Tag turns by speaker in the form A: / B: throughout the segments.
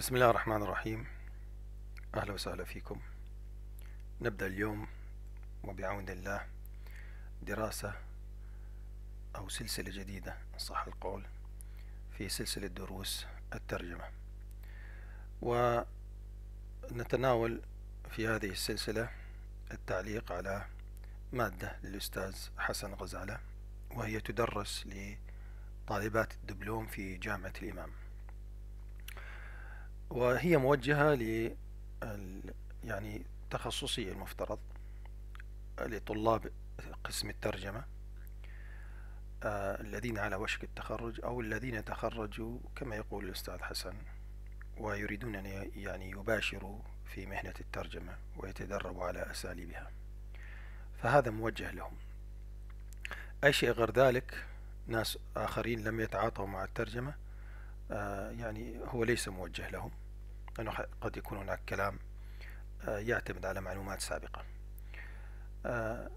A: بسم الله الرحمن الرحيم أهلا وسهلا فيكم نبدأ اليوم وبعون الله دراسة أو سلسلة جديدة صح القول في سلسلة دروس الترجمة ونتناول في هذه السلسلة التعليق على مادة للأستاذ حسن غزالة وهي تدرس لطالبات الدبلوم في جامعة الإمام وهي موجهة ل يعني تخصصي المفترض لطلاب قسم الترجمة آه، الذين على وشك التخرج أو الذين تخرجوا كما يقول الأستاذ حسن ويريدون أن يعني يباشروا في مهنة الترجمة ويتدربوا على أساليبها فهذا موجه لهم أي شيء غير ذلك ناس آخرين لم يتعاطوا مع الترجمة آه، يعني هو ليس موجه لهم لأنه قد يكون هناك كلام آه، يعتمد على معلومات سابقة آه،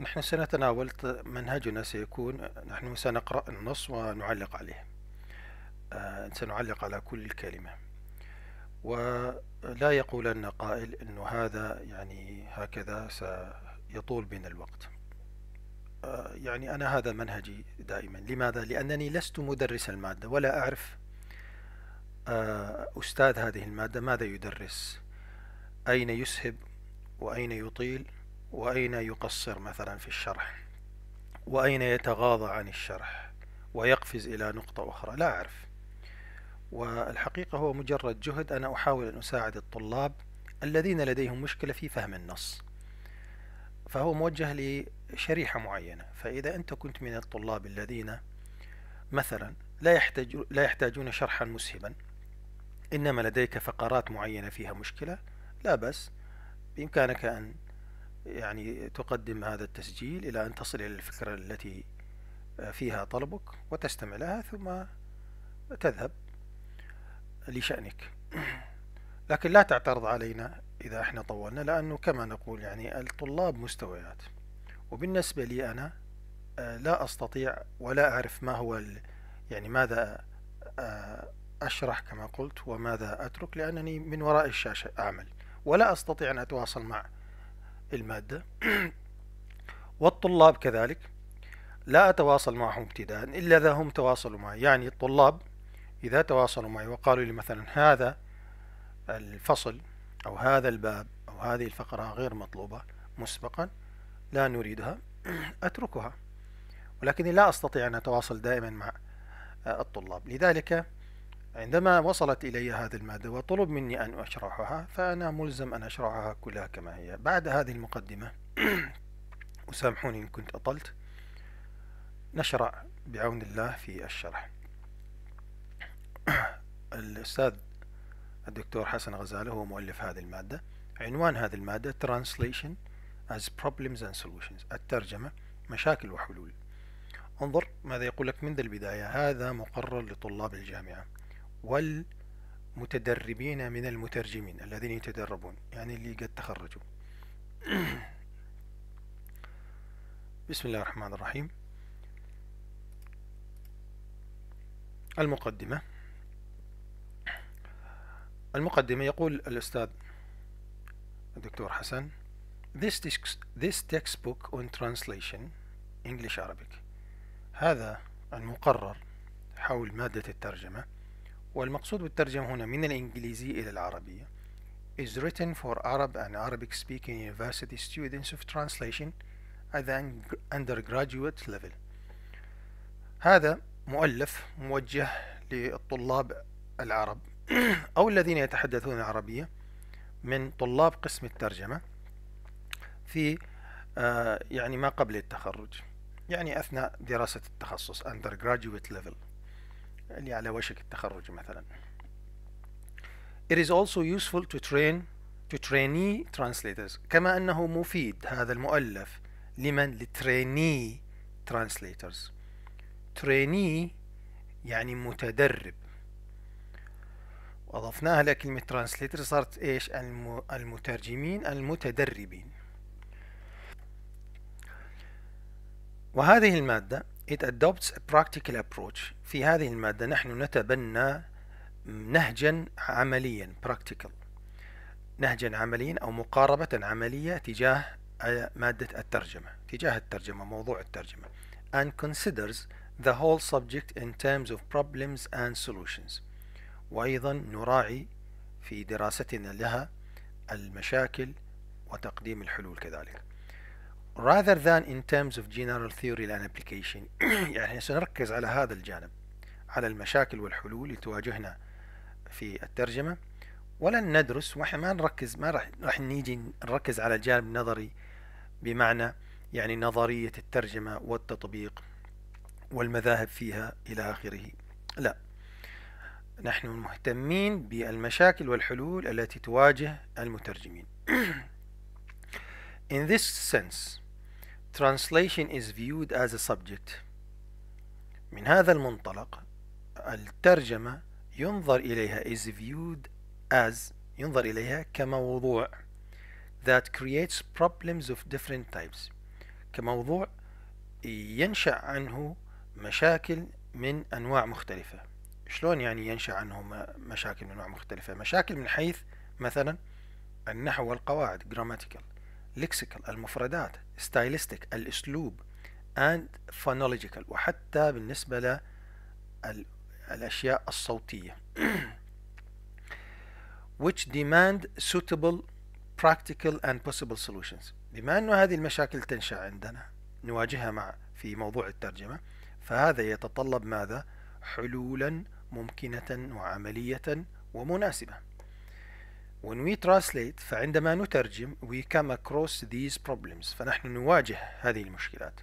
A: نحن سنتناول منهجنا سيكون نحن سنقرأ النص ونعلق عليه آه، سنعلق على كل كلمة ولا يقولن قائل أنه هذا يعني هكذا سيطول بنا الوقت يعني أنا هذا منهجي دائما لماذا؟ لأنني لست مدرس المادة ولا أعرف آه، أستاذ هذه المادة ماذا يدرس أين يسهب وأين يطيل وأين يقصر مثلا في الشرح وأين يتغاضى عن الشرح ويقفز إلى نقطة أخرى لا أعرف والحقيقة هو مجرد جهد أنا أحاول أن أساعد الطلاب الذين لديهم مشكلة في فهم النص فهو موجه لشريحة معينة فإذا أنت كنت من الطلاب الذين مثلا لا, يحتاج لا يحتاجون شرحا مسهبا إنما لديك فقرات معينة فيها مشكلة لا بس بإمكانك أن يعني تقدم هذا التسجيل إلى أن تصل إلى الفكرة التي فيها طلبك وتستمع لها ثم تذهب لشأنك لكن لا تعترض علينا إذا احنا طولنا لأنه كما نقول يعني الطلاب مستويات وبالنسبة لي أنا آه، لا أستطيع ولا أعرف ما هو يعني ماذا آه، أشرح كما قلت وماذا أترك لأنني من وراء الشاشة أعمل ولا أستطيع أن أتواصل مع المادة والطلاب كذلك لا أتواصل معهم ابتداء إلا إذا هم تواصلوا معي يعني الطلاب إذا تواصلوا معي وقالوا لي مثلا هذا الفصل أو هذا الباب أو هذه الفقرة غير مطلوبة مسبقا لا نريدها أتركها ولكني لا أستطيع أن أتواصل دائما مع الطلاب لذلك عندما وصلت إلي هذه المادة وطلب مني أن أشرحها فأنا ملزم أن أشرحها كلها كما هي بعد هذه المقدمة وسامحوني إن كنت أطلت نشرع بعون الله في الشرح الأستاذ الدكتور حسن غزالة هو مؤلف هذه المادة عنوان هذه المادة Translation as Problems and Solutions الترجمة مشاكل وحلول انظر ماذا يقول لك منذ البداية هذا مقرر لطلاب الجامعة والمتدربين من المترجمين الذين يتدربون يعني اللي قد تخرجوا بسم الله الرحمن الرحيم المقدمة المقدمة يقول الأستاذ الدكتور حسن This, text, this textbook on translation English Arabic هذا المقرر حول مادة الترجمة والمقصود بالترجمة هنا من الإنجليزي إلى العربية is written for Arab and Arabic speaking university students of translation at the undergraduate level هذا مؤلف موجه للطلاب العرب أو الذين يتحدثون العربية من طلاب قسم الترجمة في آه، يعني ما قبل التخرج يعني أثناء دراسة التخصص undergraduate level اللي على وشك التخرج مثلا It is also useful to train to trainee translators كما أنه مفيد هذا المؤلف لمن لتريني translators trainee يعني متدرب وأضفناها لكلمة translator صارت إيش المترجمين المتدربين وهذه المادة It adopts a practical approach في هذه المادة نحن نتبنى نهجا عمليا practical نهجا عمليا أو مقاربة عملية تجاه مادة الترجمة تجاه الترجمة موضوع الترجمة and considers the whole subject in terms of problems and solutions وأيضا نراعي في دراستنا لها المشاكل وتقديم الحلول كذلك rather than in terms of general theory and application يعني سنركز على هذا الجانب على المشاكل والحلول اللي تواجهنا في الترجمة ولن ندرس ما نركز ما راح راح نيجي نركز على الجانب النظري بمعنى يعني نظرية الترجمة والتطبيق والمذاهب فيها إلى آخره لا نحن مهتمين بالمشاكل والحلول التي تواجه المترجمين In this sense Translation is viewed as a subject من هذا المنطلق الترجمة ينظر إليها is viewed as ينظر إليها كموضوع that creates problems of different types كموضوع ينشأ عنه مشاكل من أنواع مختلفة شلون يعني ينشأ عنه مشاكل من أنواع مختلفة مشاكل من حيث مثلا النحو والقواعد grammatical لكسيكال المفردات stylistic الأسلوب and phonological وحتى بالنسبة للأشياء الصوتية which demand suitable practical and possible solutions بما أنه هذه المشاكل تنشأ عندنا نواجهها مع في موضوع الترجمة فهذا يتطلب ماذا؟ حلولا ممكنة وعملية ومناسبة When we translate فعندما نترجم we come across these problems فنحن نواجه هذه المشكلات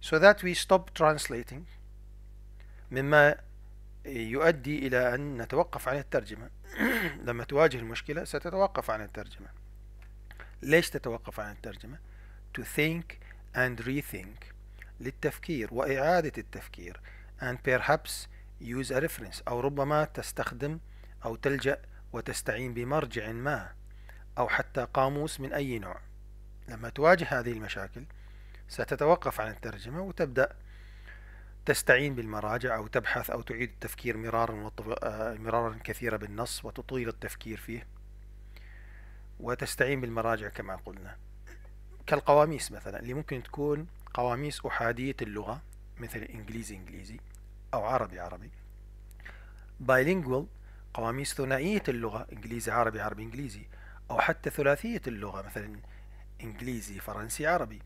A: so that we stop translating مما يؤدي إلى أن نتوقف عن الترجمة لما تواجه المشكلة ستتوقف عن الترجمة ليش تتوقف عن الترجمة to think and rethink للتفكير وإعادة التفكير and perhaps use a reference أو ربما تستخدم أو تلجأ وتستعين بمرجع ما أو حتى قاموس من أي نوع لما تواجه هذه المشاكل ستتوقف عن الترجمة وتبدأ تستعين بالمراجع أو تبحث أو تعيد التفكير مرارا, آه، مرارا كثيرة بالنص وتطيل التفكير فيه وتستعين بالمراجع كما قلنا كالقواميس مثلا اللي ممكن تكون قواميس أحادية اللغة مثل إنجليزي إنجليزي أو عربي عربي bilingual قواميس ثنائية اللغة إنجليزي عربي عربي إنجليزي أو حتى ثلاثية اللغة مثلا إنجليزي فرنسي عربي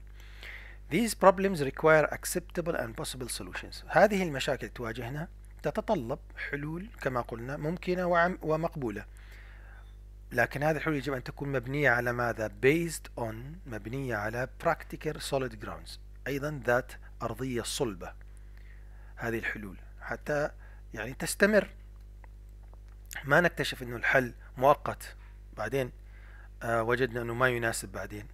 A: These problems require acceptable and possible solutions هذه المشاكل تواجهنا تتطلب حلول كما قلنا ممكنة ومقبولة لكن هذه الحلول يجب أن تكون مبنية على ماذا؟ based on مبنية على practical solid grounds أيضا ذات أرضية صلبة هذه الحلول حتى يعني تستمر ما نكتشف انه الحل مؤقت بعدين آه وجدنا انه ما يناسب بعدين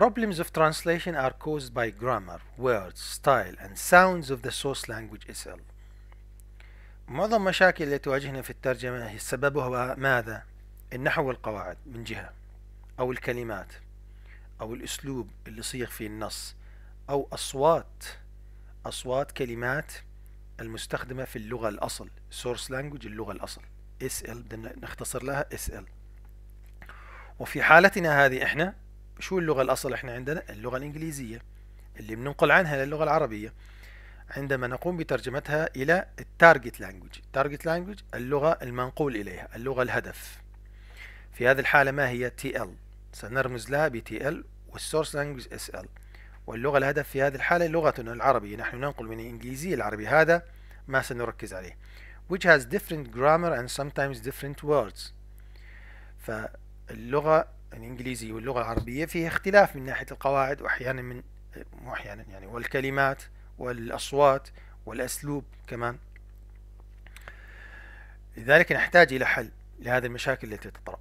A: Problems of translation are caused by grammar, words, style and sounds of the source language itself. معظم مشاكل التي تواجهنا في الترجمة هي سببها ماذا؟ النحو والقواعد من جهة أو الكلمات أو الأسلوب اللي صيغ فيه النص أو أصوات أصوات كلمات المستخدمة في اللغة الأصل Source Language اللغة الأصل SL بدنا نختصر لها SL وفي حالتنا هذه احنا شو اللغة الأصل احنا عندنا اللغة الإنجليزية اللي بننقل عنها للغة العربية عندما نقوم بترجمتها إلى التارجت لانجوج التارجت لانجوج اللغة المنقول إليها اللغة الهدف في هذه الحالة ما هي تي ال سنرمز لها بتي ال والسورس لانجوج اس ال واللغة الهدف في هذه الحالة لغتنا العربية نحن ننقل من الإنجليزي العربي هذا ما سنركز عليه which has different grammar and sometimes different words فاللغة الإنجليزية واللغة العربية فيها اختلاف من ناحية القواعد وأحيانا من مو أحيانا يعني والكلمات والأصوات والأسلوب كمان لذلك نحتاج إلى حل لهذه المشاكل التي تطرأ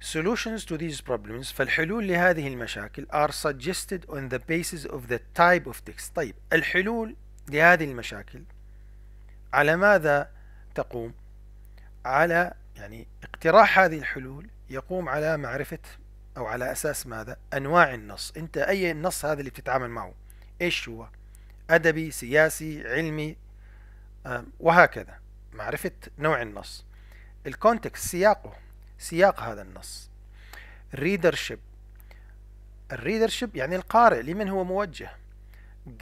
A: Solutions to these problems فالحلول لهذه المشاكل are suggested on the basis of the type of text طيب الحلول لهذه المشاكل على ماذا تقوم على يعني اقتراح هذه الحلول يقوم على معرفة أو على أساس ماذا أنواع النص أنت أي النص هذا اللي بتتعامل معه إيش هو أدبي سياسي علمي آه، وهكذا معرفة نوع النص الكونتكست سياقه سياق هذا النص readership الريدرشيب يعني القارئ لمن هو موجه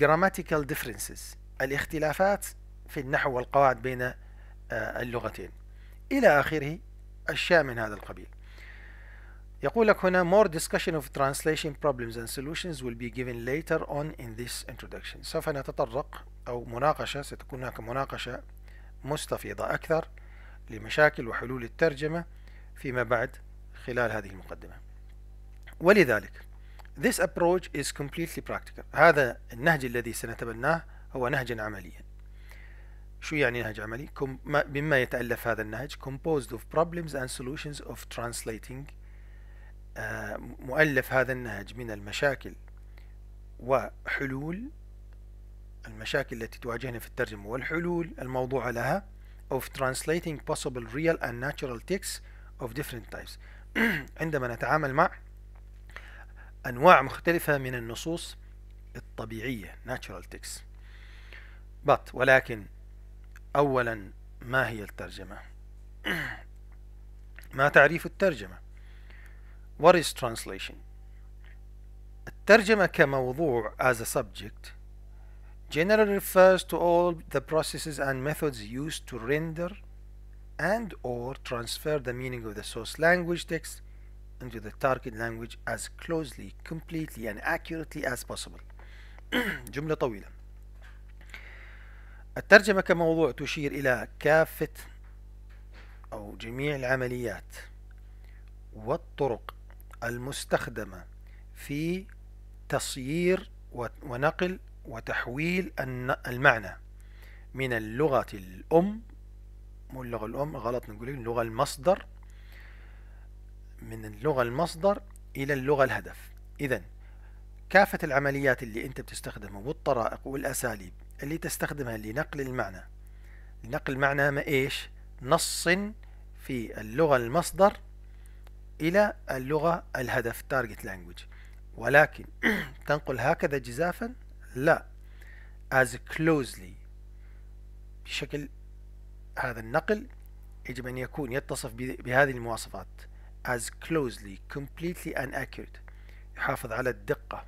A: grammatical differences الاختلافات في النحو والقواعد بين آه، اللغتين إلى آخره أشياء من هذا القبيل يقول لك هنا more discussion of translation problems and solutions will be given later on in this introduction سوف نتطرق أو مناقشة ستكون هناك مناقشة مستفيضة أكثر لمشاكل وحلول الترجمة فيما بعد خلال هذه المقدمة ولذلك this approach is completely practical هذا النهج الذي سنتبناه هو نهجا عمليا شو يعني نهج عملي؟ مما يتألف هذا النهج composed of problems and solutions of translating آه مؤلف هذا النهج من المشاكل وحلول المشاكل التي تواجهنا في الترجمة والحلول الموضوعة لها of translating possible real and natural texts of different types عندما نتعامل مع أنواع مختلفة من النصوص الطبيعية natural text but ولكن أولا ما هي الترجمة ما تعريف الترجمة what is translation الترجمة كموضوع as a subject generally refers to all the processes and methods used to render and or transfer the meaning of the source language text into the target language as closely, completely and accurately as possible. جملة طويلة. الترجمة كموضوع تشير إلى كافة أو جميع العمليات والطرق المستخدمة في تصيير ونقل وتحويل المعنى من اللغة الأم مو اللغة الأم غلط نقول اللغة إيه؟ المصدر من اللغة المصدر إلى اللغة الهدف إذا كافة العمليات اللي أنت بتستخدمها والطرائق والأساليب اللي تستخدمها لنقل المعنى لنقل معنى ما إيش نص في اللغة المصدر إلى اللغة الهدف target language ولكن تنقل هكذا جزافا لا as closely بشكل هذا النقل يجب أن يكون يتصف بهذه المواصفات as closely completely and accurate يحافظ على الدقة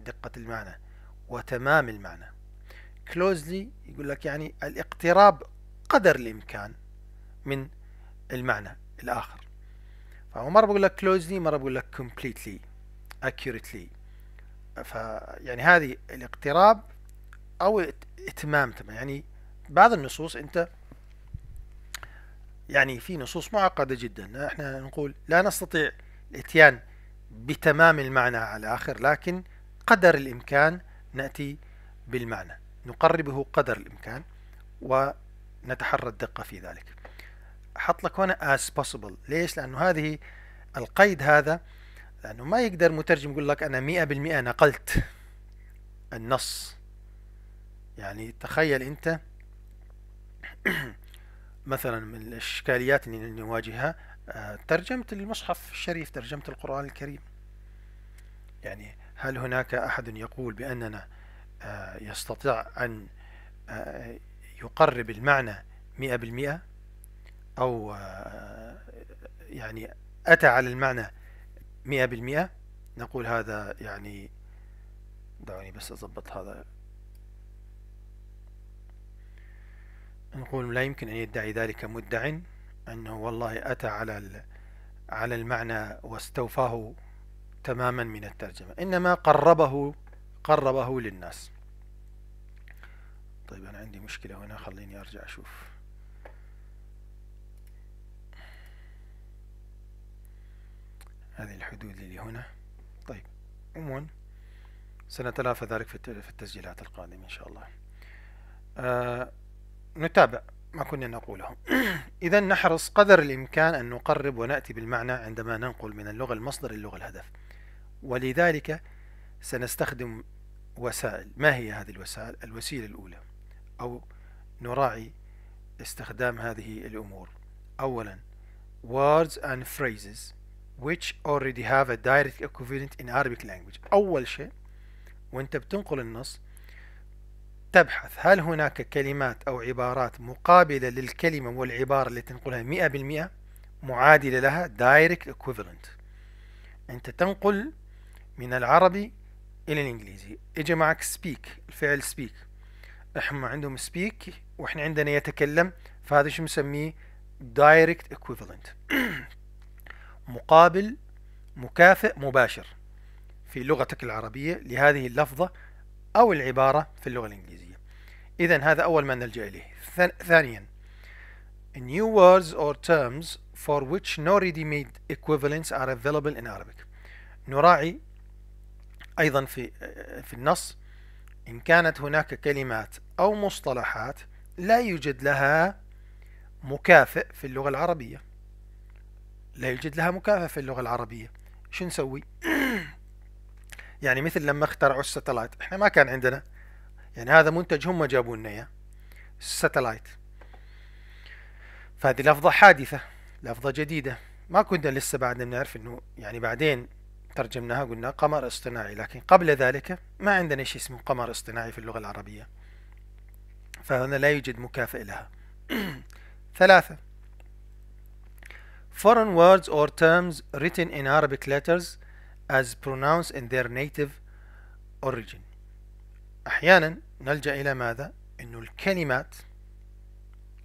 A: دقة المعنى وتمام المعنى closely يقول لك يعني الاقتراب قدر الإمكان من المعنى الآخر فهو مرة بقول لك closely مرة بقول لك completely accurately فيعني هذه الاقتراب أو اتمام تمام يعني بعض النصوص أنت يعني في نصوص معقدة جدا احنا نقول لا نستطيع الاتيان بتمام المعنى على الآخر لكن قدر الإمكان نأتي بالمعنى نقربه قدر الإمكان ونتحرى الدقة في ذلك حط لك هنا as possible ليش؟ لأنه هذه القيد هذا لأنه ما يقدر مترجم يقول لك أنا مئة بالمئة نقلت النص يعني تخيل أنت مثلا من الإشكاليات اللي نواجهها آه، ترجمة المصحف الشريف ترجمة القرآن الكريم يعني هل هناك أحد يقول بأننا آه، يستطيع أن آه، يقرب المعنى 100% أو يعني أتى على المعنى 100% نقول هذا يعني دعوني بس أضبط هذا نقول لا يمكن أن يدعي ذلك مدع أنه والله أتى على على المعنى واستوفاه تماما من الترجمة إنما قربه قربه للناس طيب أنا عندي مشكلة هنا خليني أرجع أشوف هذه الحدود اللي هنا طيب عموما سنتلافى ذلك في التسجيلات القادمة إن شاء الله آه نتابع ما كنا نقوله إذا نحرص قدر الإمكان أن نقرب ونأتي بالمعنى عندما ننقل من اللغة المصدر للغة الهدف ولذلك سنستخدم وسائل ما هي هذه الوسائل؟ الوسيلة الأولى أو نراعي استخدام هذه الأمور أولا words and phrases which already have a direct equivalent in Arabic language أول شيء وانت بتنقل النص تبحث هل هناك كلمات أو عبارات مقابلة للكلمة والعبارة اللي تنقلها 100% معادلة لها direct equivalent أنت تنقل من العربي إلى الإنجليزي إجا معك speak الفعل speak إحنا عندهم speak وإحنا عندنا يتكلم فهذا شو نسميه direct equivalent مقابل مكافئ مباشر في لغتك العربية لهذه اللفظة أو العبارة في اللغة الإنجليزية إذا هذا أول ما نلجأ إليه ثانيا new words or terms for which no ready-made equivalents are available in Arabic نراعي أيضا في في النص إن كانت هناك كلمات أو مصطلحات لا يوجد لها مكافئ في اللغة العربية لا يوجد لها مكافئ في اللغة العربية شو نسوي؟ يعني مثل لما اخترعوا الستلايت احنا ما كان عندنا يعني هذا منتج هم جابوا لنا اياه الستلايت فهذه لفظة حادثة لفظة جديدة ما كنا لسه بعدنا بنعرف انه يعني بعدين ترجمناها قلنا قمر اصطناعي لكن قبل ذلك ما عندنا شيء اسمه قمر اصطناعي في اللغة العربية فهنا لا يوجد مكافئ لها ثلاثة Foreign words or terms written in Arabic letters as pronounced in their native origin أحيانا نلجأ إلى ماذا؟ أنه الكلمات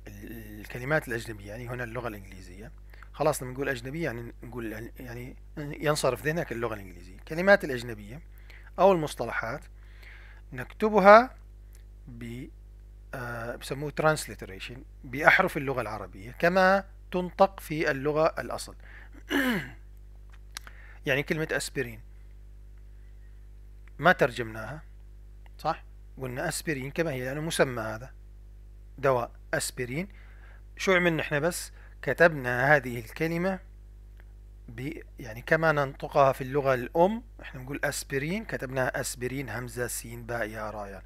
A: الكلمات الأجنبية يعني هنا اللغة الإنجليزية خلاص لما نقول أجنبية يعني نقول يعني ينصرف ذهنك اللغة الإنجليزية الكلمات الأجنبية أو المصطلحات نكتبها ب آه، بسموه ترانسليتريشن بأحرف اللغة العربية كما تنطق في اللغة الأصل يعني كلمة أسبرين ما ترجمناها صح قلنا أسبرين كما هي لأنه مسمى هذا دواء أسبرين شو عملنا احنا بس كتبنا هذه الكلمة يعني كما ننطقها في اللغة الأم احنا نقول أسبرين كتبناها أسبرين همزة سين باء يا رايا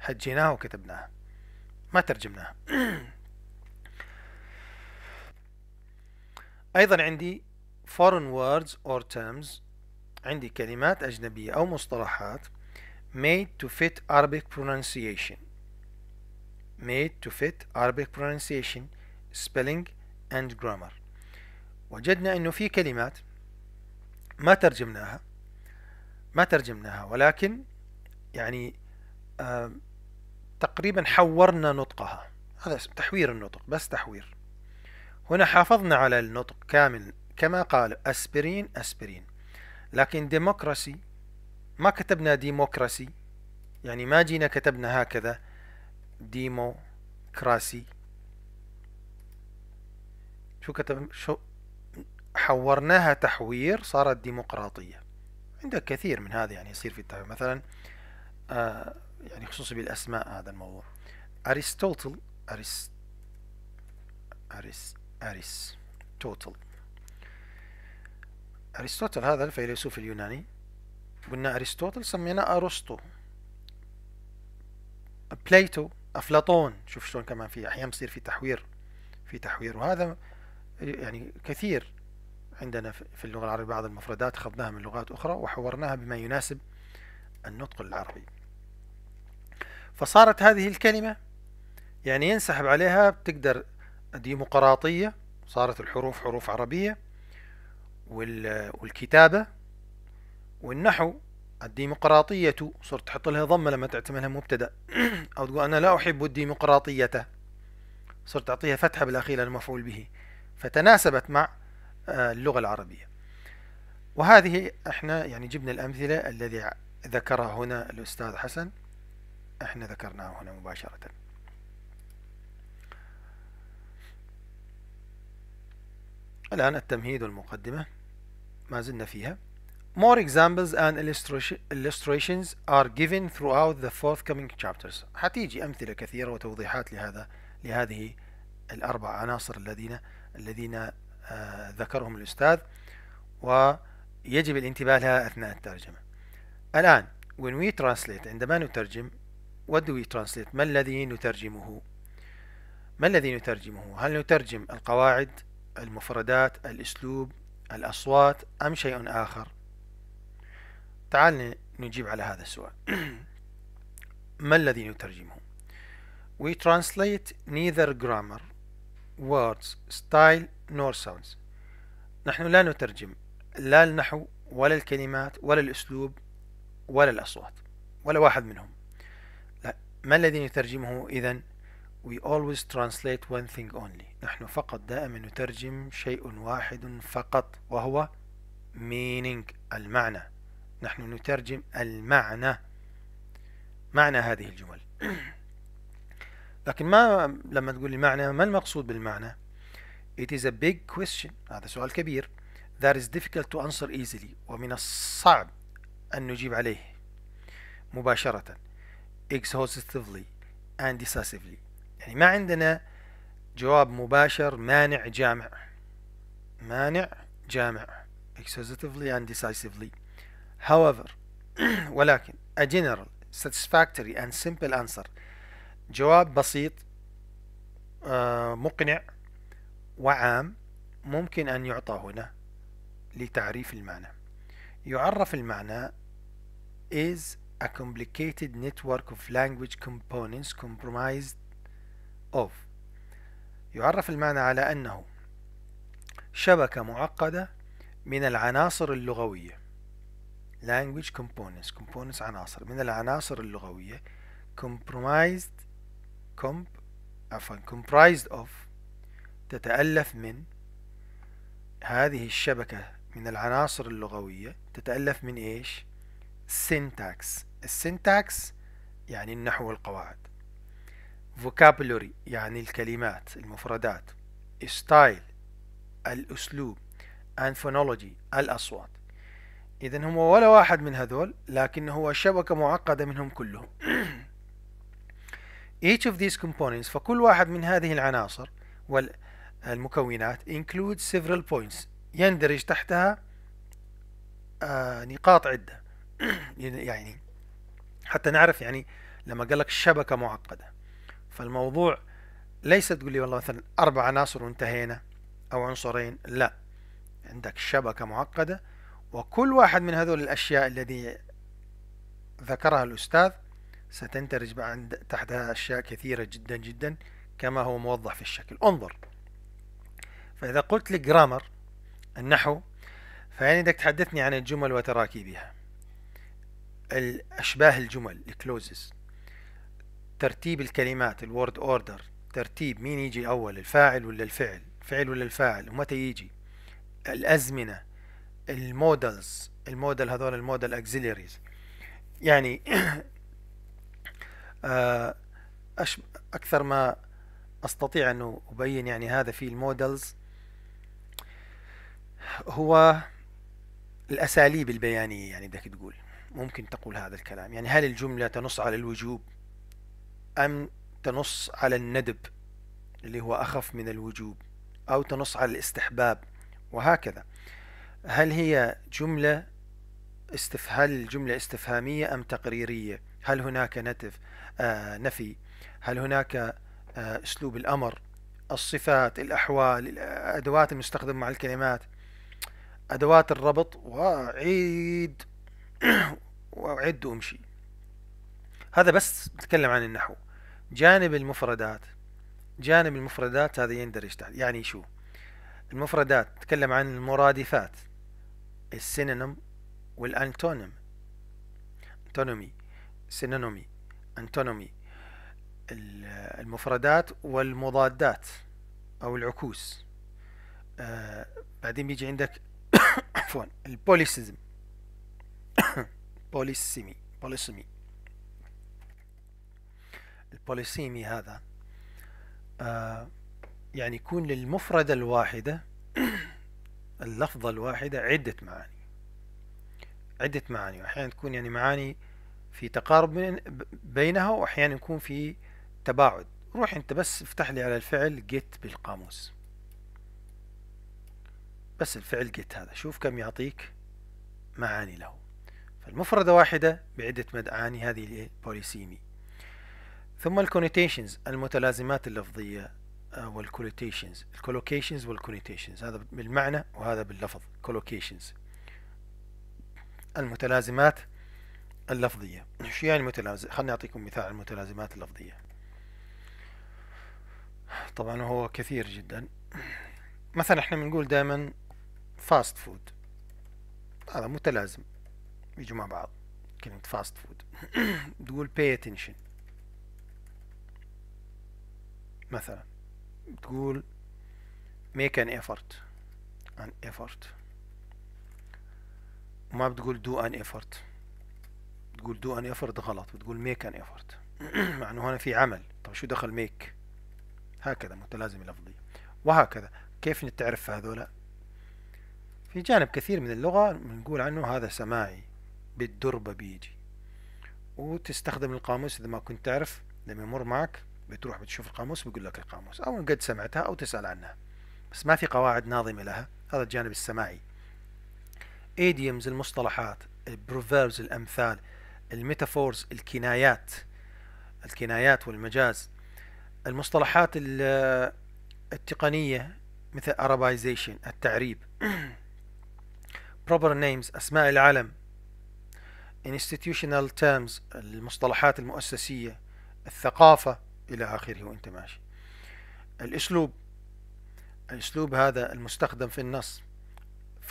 A: حجيناها وكتبناها ما ترجمناها أيضا عندي foreign words or terms عندي كلمات أجنبية أو مصطلحات made to fit Arabic pronunciation made to fit Arabic pronunciation spelling and grammar وجدنا أنه في كلمات ما ترجمناها ما ترجمناها ولكن يعني آه، تقريبا حورنا نطقها هذا تحوير النطق بس تحوير هنا حافظنا على النطق كامل كما قال أسبرين أسبرين لكن ديموكراسي ما كتبنا ديموكراسي يعني ما جينا كتبنا هكذا ديموكراسي شو كتب شو حورناها تحوير صارت ديمقراطية عندك كثير من هذا يعني يصير في التحوير مثلا آه يعني خصوصي بالأسماء هذا الموضوع أرستوتل أرس أرس أرس توتل أرسطوطل هذا الفيلسوف اليوناني قلنا أرسطوطل سميناه أرسطو بليتو أفلاطون شوف شلون كمان في أحيانا بصير في تحوير في تحوير وهذا يعني كثير عندنا في اللغة العربية بعض المفردات أخذناها من لغات أخرى وحورناها بما يناسب النطق العربي فصارت هذه الكلمة يعني ينسحب عليها بتقدر ديمقراطية صارت الحروف حروف عربية والكتابة والنحو الديمقراطية صرت تحط لها ضمة لما تعتملها مبتدأ أو تقول أنا لا أحب الديمقراطية صرت تعطيها فتحة بالأخير المفعول به فتناسبت مع آه، اللغة العربية وهذه احنا يعني جبنا الأمثلة الذي ذكرها هنا الأستاذ حسن احنا ذكرناه هنا مباشرة الآن التمهيد والمقدمة ما زلنا فيها More examples and illustrations are given throughout the forthcoming chapters. حتيجي أمثلة كثيرة وتوضيحات لهذا لهذه الأربع عناصر الذين الذين آه، ذكرهم الأستاذ ويجب الانتباه لها أثناء الترجمة. الآن when we translate عندما نترجم what do we translate ما الذي نترجمه ما الذي نترجمه هل نترجم القواعد المفردات الأسلوب الأصوات أم شيء آخر تعال نجيب على هذا السؤال ما الذي نترجمه We translate neither grammar words style nor sounds نحن لا نترجم لا النحو ولا الكلمات ولا الأسلوب ولا الأصوات ولا واحد منهم لا. ما الذي نترجمه إذن We always translate one thing only نحن فقط دائما نترجم شيء واحد فقط وهو meaning المعنى نحن نترجم المعنى معنى هذه الجمل لكن ما لما تقول لي معنى ما المقصود بالمعنى It is a big question هذا سؤال كبير That is difficult to answer easily ومن الصعب أن نجيب عليه مباشرة exhaustively and decisively يعني ما عندنا جواب مباشر مانع جامع مانع جامع exhaustively and decisively however ولكن a general satisfactory and simple answer جواب بسيط مقنع وعام ممكن أن يعطى هنا لتعريف المعنى يعرف المعنى is a complicated network of language components compromised of يعرف المعنى على أنه شبكة معقدة من العناصر اللغوية language components components عناصر من العناصر اللغوية comprised comp عفوا comprised of تتألف من هذه الشبكة من العناصر اللغوية تتألف من إيش syntax syntax يعني النحو والقواعد vocabulary يعني الكلمات المفردات style الأسلوب and phonology الأصوات إذا هو ولا واحد من هذول لكن هو شبكة معقدة منهم كلهم each of these components فكل واحد من هذه العناصر والمكونات include several points يندرج تحتها آه نقاط عدة يعني حتى نعرف يعني لما قال لك شبكة معقدة فالموضوع ليس تقول لي والله مثلا أربع عناصر وانتهينا أو عنصرين لا عندك شبكة معقدة وكل واحد من هذول الأشياء الذي ذكرها الأستاذ ستندرج عند تحتها أشياء كثيرة جدا جدا كما هو موضح في الشكل انظر فإذا قلت لي جرامر النحو فيعني بدك تحدثني عن الجمل وتراكيبها الأشباه الجمل الكلوزز ترتيب الكلمات الورد اوردر ترتيب مين يجي اول الفاعل ولا الفعل فعل ولا الفاعل ومتى يجي الازمنه المودلز المودل هذول المودل اكزيلاريز يعني آه، اكثر ما استطيع انه ابين يعني هذا في المودلز هو الاساليب البيانيه يعني بدك تقول ممكن تقول هذا الكلام يعني هل الجمله تنص على الوجوب أم تنص على الندب اللي هو أخف من الوجوب أو تنص على الاستحباب وهكذا هل هي جملة استف... هل الجملة استفهامية أم تقريرية هل هناك نتف آه نفي هل هناك آه أسلوب الأمر الصفات الأحوال الأدوات المستخدمة مع الكلمات أدوات الربط وعيد وعد وامشي هذا بس نتكلم عن النحو جانب المفردات جانب المفردات هذا يندرج تحت يعني شو المفردات تتكلم عن المرادفات السينونيم والانتونيم انتونومي سينونيمي انتونومي المفردات والمضادات او العكوس آه بعدين بيجي عندك عفوا البوليسيزم بوليسيمي بوليسيمي البوليسيمي هذا آه يعني يكون للمفردة الواحدة اللفظة الواحدة عدة معاني عدة معاني وأحيانا تكون يعني معاني في تقارب بينها وأحيانا يكون في تباعد روح أنت بس افتح لي على الفعل جيت بالقاموس بس الفعل جيت هذا شوف كم يعطيك معاني له فالمفردة واحدة بعدة معاني هذه البوليسيمي ثم الكونيتيشنز المتلازمات اللفظية والكونيتيشنز الكولوكيشنز والكونيتيشنز هذا بالمعنى وهذا باللفظ كولوكيشنز المتلازمات اللفظية شو يعني متلازم خليني أعطيكم مثال على المتلازمات اللفظية طبعا هو كثير جدا مثلا احنا بنقول دائما فاست فود هذا متلازم يجوا مع بعض كلمة فاست فود تقول pay attention مثلا تقول make an effort an effort وما بتقول do an effort بتقول do an effort غلط بتقول make an effort مع انه هنا في عمل طب شو دخل make هكذا متلازمة لفظية وهكذا كيف نتعرف هذولا في جانب كثير من اللغة بنقول عنه هذا سماعي بالدربة بيجي وتستخدم القاموس إذا ما كنت تعرف لما يمر معك بتروح بتشوف القاموس بيقول لك القاموس او قد سمعتها او تسال عنها بس ما في قواعد ناظمه لها هذا الجانب السماعي ايديومز المصطلحات البروفيربز الامثال الميتافورز الكنايات الكنايات والمجاز المصطلحات التقنيه مثل Arabization التعريب proper names أسماء العلم institutional terms المصطلحات المؤسسية الثقافة إلى آخره وأنت ماشي الأسلوب الأسلوب هذا المستخدم في النص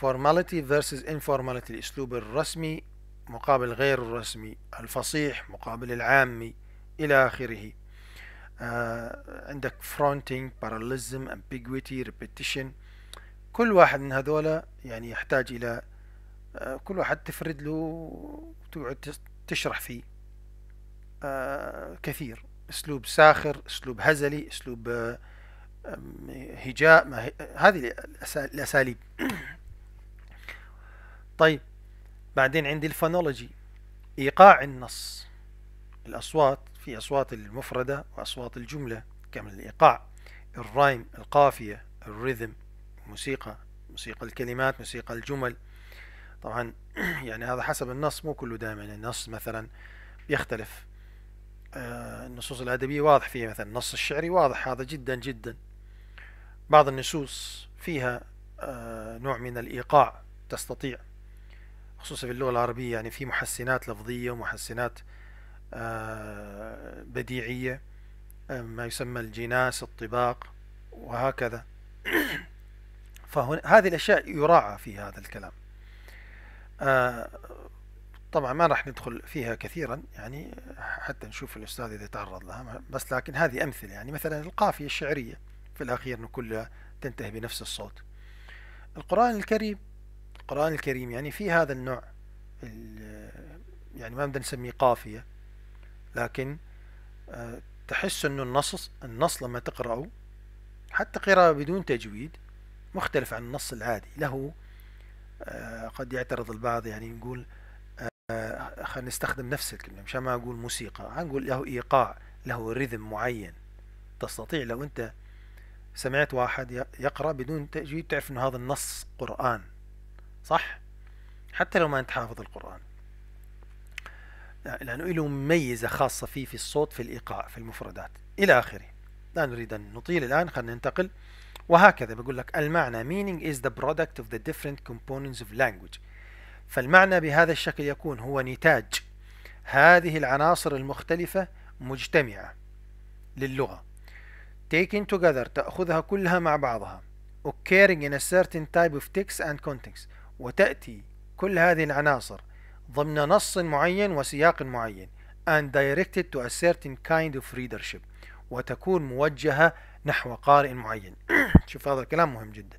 A: formality versus informality الأسلوب الرسمي مقابل غير الرسمي الفصيح مقابل العامي إلى آخره آه عندك fronting parallelism ambiguity repetition كل واحد من هذولا يعني يحتاج إلى آه كل واحد تفرد له وتقعد تشرح فيه آه كثير اسلوب ساخر اسلوب هزلي اسلوب آه، هجاء هذه الاساليب طيب بعدين عندي الفونولوجي ايقاع النص الاصوات في اصوات المفردة واصوات الجملة كامل الايقاع الرايم القافية الريذم الموسيقى موسيقى الكلمات موسيقى الجمل طبعا يعني هذا حسب النص مو كله دائما النص مثلا بيختلف آه، النصوص الأدبية واضح فيها مثلا النص الشعري واضح هذا جدا جدا بعض النصوص فيها آه، نوع من الإيقاع تستطيع خصوصا في اللغة العربية يعني في محسنات لفظية ومحسنات آه، بديعية ما يسمى الجناس الطباق وهكذا فهذه الأشياء يراعى في هذا الكلام طبعا ما راح ندخل فيها كثيرا يعني حتى نشوف الأستاذ إذا تعرض لها بس لكن هذه أمثلة يعني مثلا القافية الشعرية في الأخير كلها تنتهي بنفس الصوت القرآن الكريم القرآن الكريم يعني في هذا النوع يعني ما بدنا نسميه قافية لكن آه، تحس انه النص النص لما تقرأه حتى قراءة بدون تجويد مختلف عن النص العادي له آه، قد يعترض البعض يعني نقول آه، خلينا نستخدم نفس الكلمة مشان ما أقول موسيقى هنقول له إيقاع له ريذم معين تستطيع لو أنت سمعت واحد يقرأ بدون تأجيد تعرف أن هذا النص قرآن صح؟ حتى لو ما أنت حافظ القرآن لأنه له مميزة خاصة فيه في الصوت في الإيقاع في المفردات إلى آخره لا نريد أن نطيل الآن خلينا ننتقل وهكذا بقول لك المعنى meaning is the product of the different components of language فالمعنى بهذا الشكل يكون هو نتاج هذه العناصر المختلفة مجتمعة للغة taken together تأخذها كلها مع بعضها occurring in a certain type of text and context وتأتي كل هذه العناصر ضمن نص معين وسياق معين and directed to a certain kind of readership وتكون موجهة نحو قارئ معين شوف هذا الكلام مهم جدا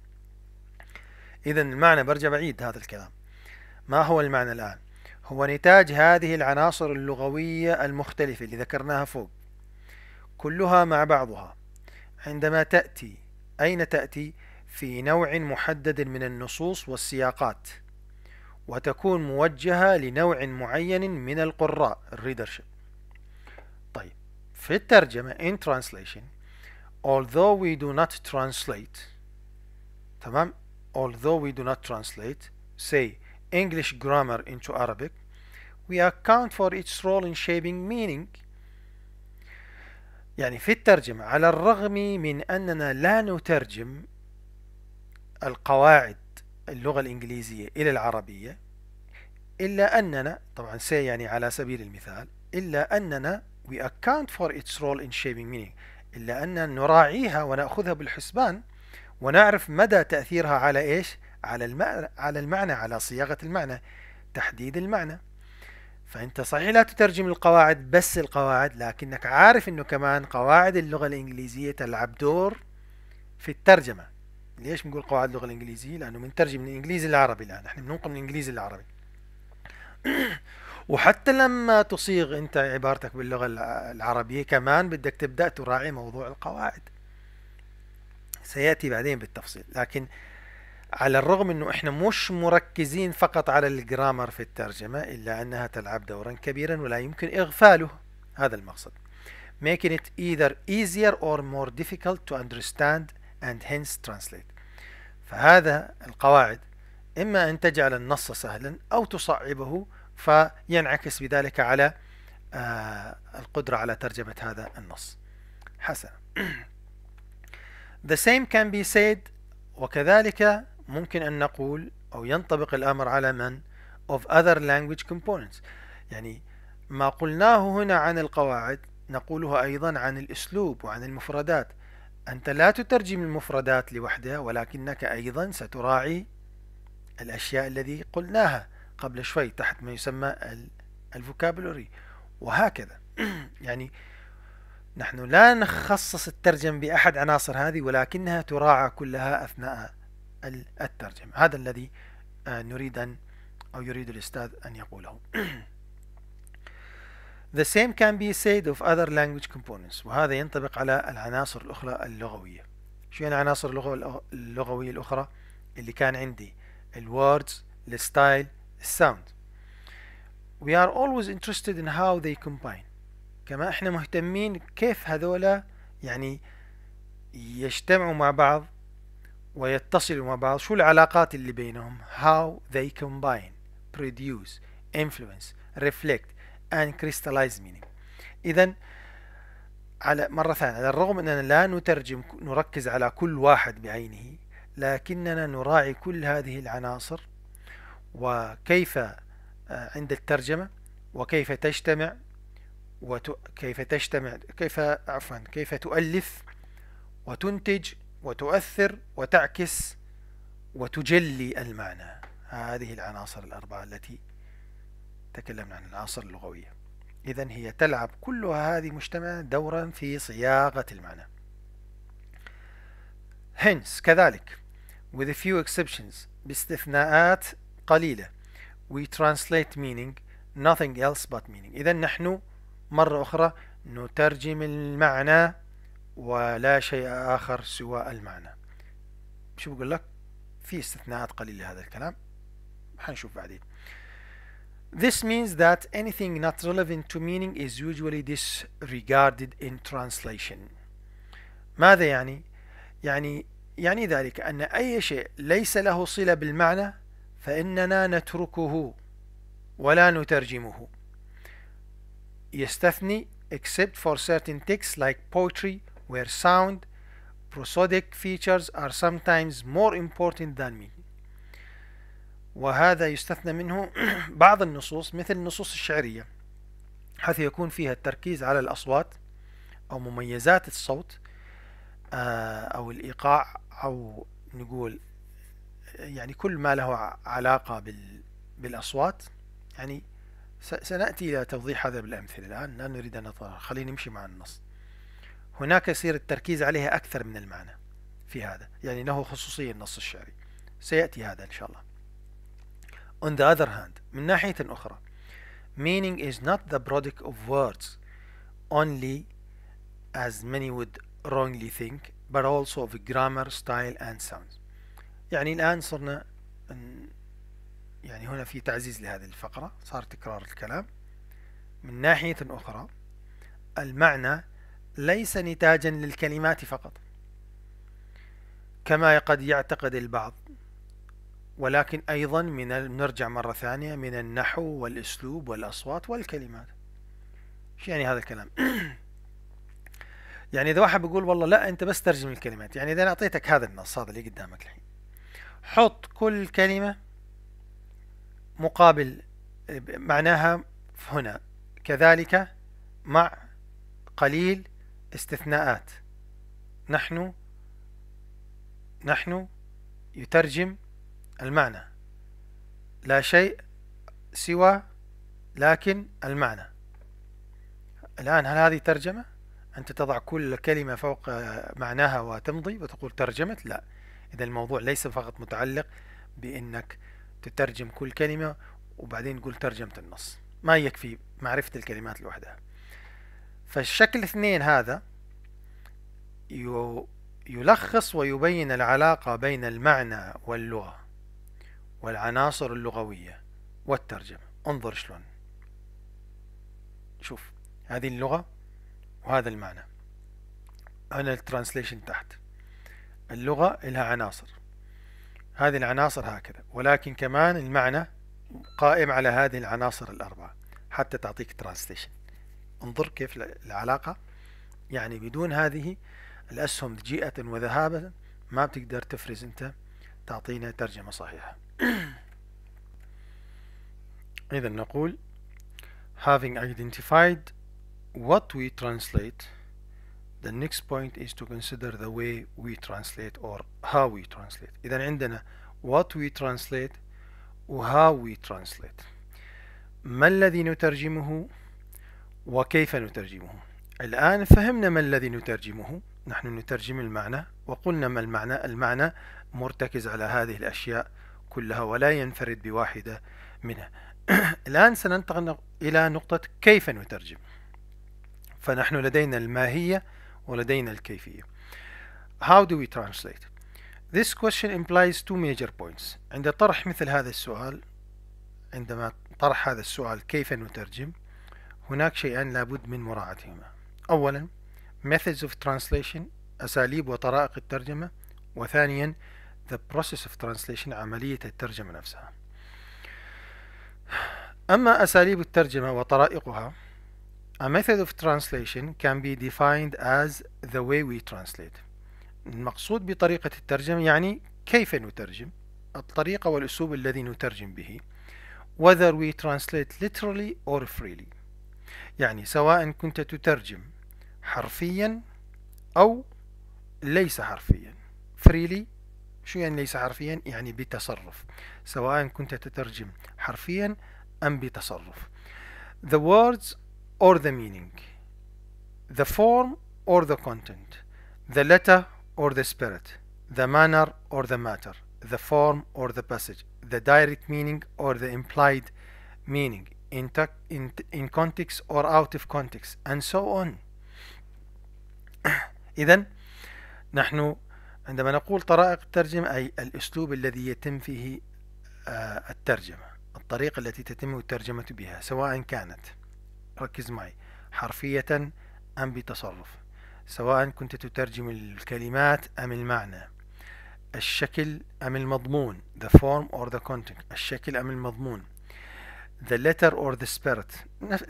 A: إذا المعنى برجع بعيد هذا الكلام ما هو المعنى الآن هو نتاج هذه العناصر اللغوية المختلفة اللي ذكرناها فوق كلها مع بعضها عندما تأتي أين تأتي في نوع محدد من النصوص والسياقات وتكون موجهة لنوع معين من القراء الريدرشيب طيب في الترجمة in translation although we do not translate تمام although we do not translate say English grammar into Arabic, we account for its role in shaping meaning. يعني في الترجمة على الرغم من أننا لا نترجم القواعد اللغة الإنجليزية إلى العربية إلا أننا طبعا سي يعني على سبيل المثال إلا أننا we account for its role in shaping meaning إلا أننا نراعيها ونأخذها بالحسبان ونعرف مدى تأثيرها على إيش على المعنى على المعنى على صياغة المعنى تحديد المعنى فأنت صحيح لا تترجم القواعد بس القواعد لكنك عارف أنه كمان قواعد اللغة الإنجليزية تلعب دور في الترجمة ليش بنقول قواعد اللغة الإنجليزية لأنه بنترجم من الإنجليزي للعربي الآن نحن بننقل من الإنجليزي للعربي وحتى لما تصيغ أنت عبارتك باللغة العربية كمان بدك تبدأ تراعي موضوع القواعد سيأتي بعدين بالتفصيل لكن على الرغم انه احنا مش مركزين فقط على الجرامر في الترجمة الا انها تلعب دورا كبيرا ولا يمكن اغفاله هذا المقصد making it either easier or more difficult to understand and hence translate فهذا القواعد إما أن تجعل النص سهلا أو تصعبه فينعكس بذلك على آه القدرة على ترجمة هذا النص حسنا The same can be said وكذلك ممكن أن نقول أو ينطبق الأمر على من of other language components يعني ما قلناه هنا عن القواعد نقوله أيضا عن الأسلوب وعن المفردات أنت لا تترجم المفردات لوحدها ولكنك أيضا ستراعي الأشياء التي قلناها قبل شوي تحت ما يسمى الفوكابلوري وهكذا يعني نحن لا نخصص الترجمة بأحد عناصر هذه ولكنها تراعى كلها أثناء الترجمة هذا الذي آه، نريد أن أو يريد الأستاذ أن يقوله The same can be said of other language components وهذا ينطبق على العناصر الأخرى اللغوية شو يعني العناصر اللغوية الأخرى اللي كان عندي ال words, style, the sound We are always interested in how they combine كما احنا مهتمين كيف هذولا يعني يجتمعوا مع بعض ويتصلوا مع بعض شو العلاقات اللي بينهم how they combine produce influence reflect and crystallize meaning اذا على مرة ثانية على الرغم أننا لا نترجم نركز على كل واحد بعينه لكننا نراعي كل هذه العناصر وكيف آه، عند الترجمة وكيف تجتمع وكيف تجتمع كيف عفوا كيف تؤلف وتنتج وتؤثر وتعكس وتجلي المعنى هذه العناصر الأربعة التي تكلمنا عن العناصر اللغوية إذا هي تلعب كلها هذه مجتمع دورا في صياغة المعنى hence كذلك with a few exceptions باستثناءات قليلة we translate meaning nothing else but meaning إذا نحن مرة أخرى نترجم المعنى ولا شيء آخر سوى المعنى شو بقول لك في استثناءات قليلة لهذا الكلام حنشوف بعدين This means that anything not relevant to meaning is usually disregarded in translation. ماذا يعني؟ يعني يعني ذلك أن أي شيء ليس له صلة بالمعنى فإننا نتركه ولا نترجمه. يستثني except for certain texts like poetry where sound prosodic features are sometimes more important than meaning وهذا يستثنى منه بعض النصوص مثل النصوص الشعرية حيث يكون فيها التركيز على الأصوات أو مميزات الصوت آه، أو الإيقاع أو نقول يعني كل ما له علاقة بالأصوات يعني سنأتي إلى توضيح هذا بالأمثلة الآن لا نريد أن نطلع خلينا نمشي مع النص هناك يصير التركيز عليها أكثر من المعنى في هذا يعني له خصوصية النص الشعري سيأتي هذا إن شاء الله On the other hand من ناحية أخرى Meaning is not the product of words only as many would wrongly think but also of grammar, style and sounds يعني الآن صرنا يعني هنا في تعزيز لهذه الفقرة صار تكرار الكلام من ناحية أخرى المعنى ليس نتاجا للكلمات فقط كما قد يعتقد البعض ولكن أيضا من نرجع مرة ثانية من النحو والأسلوب والأصوات والكلمات شو يعني هذا الكلام يعني إذا واحد بيقول والله لا أنت بس ترجم الكلمات يعني إذا أنا أعطيتك هذا النص هذا اللي قدامك الحين حط كل كلمة مقابل معناها هنا كذلك مع قليل استثناءات نحن نحن يترجم المعنى لا شيء سوى لكن المعنى الآن هل هذه ترجمة؟ أنت تضع كل كلمة فوق معناها وتمضي وتقول ترجمت؟ لا إذا الموضوع ليس فقط متعلق بأنك تترجم كل كلمة وبعدين تقول ترجمة النص ما يكفي معرفة الكلمات لوحدها فالشكل اثنين هذا يلخص ويبين العلاقة بين المعنى واللغة والعناصر اللغوية والترجمة انظر شلون شوف هذه اللغة وهذا المعنى هنا الترانسليشن تحت اللغة لها عناصر هذه العناصر هكذا ولكن كمان المعنى قائم على هذه العناصر الأربعة حتى تعطيك ترانسليشن انظر كيف العلاقة يعني بدون هذه الأسهم جيئة وذهابة ما بتقدر تفرز أنت تعطينا ترجمة صحيحة إذا نقول having identified what we translate the next point is to consider the way we translate or how we translate إذا عندنا what we translate و how we translate ما الذي نترجمه وكيف نترجمه الآن فهمنا ما الذي نترجمه نحن نترجم المعنى وقلنا ما المعنى المعنى مرتكز على هذه الأشياء كلها ولا ينفرد بواحدة منها الآن سننتقل إلى نقطة كيف نترجم فنحن لدينا الماهية ولدينا الكيفية How do we translate? This question implies two major points عند طرح مثل هذا السؤال عندما طرح هذا السؤال كيف نترجم هناك شيئان لابد من مراعاتهما أولا methods of translation أساليب وطرائق الترجمة وثانيا the process of translation عملية الترجمة نفسها أما أساليب الترجمة وطرائقها A method of translation can be defined as the way we translate المقصود بطريقة الترجمة يعني كيف نترجم الطريقة والأسلوب الذي نترجم به whether we translate literally or freely يعني سواء كنت تترجم حرفيا أو ليس حرفيا فريلي شو يعني ليس حرفيا يعني بتصرف سواء كنت تترجم حرفيا أم بتصرف the words or the meaning the form or the content the letter or the spirit the manner or the matter the form or the passage the direct meaning or the implied meaning in, in, in context or out of context and so on إذا نحن عندما نقول طرائق الترجمة أي الأسلوب الذي يتم فيه آه، الترجمة الطريقة التي تتم الترجمة بها سواء كانت ركز معي حرفية أم بتصرف سواء كنت تترجم الكلمات أم المعنى الشكل أم المضمون the form or the content الشكل أم المضمون the letter or the spirit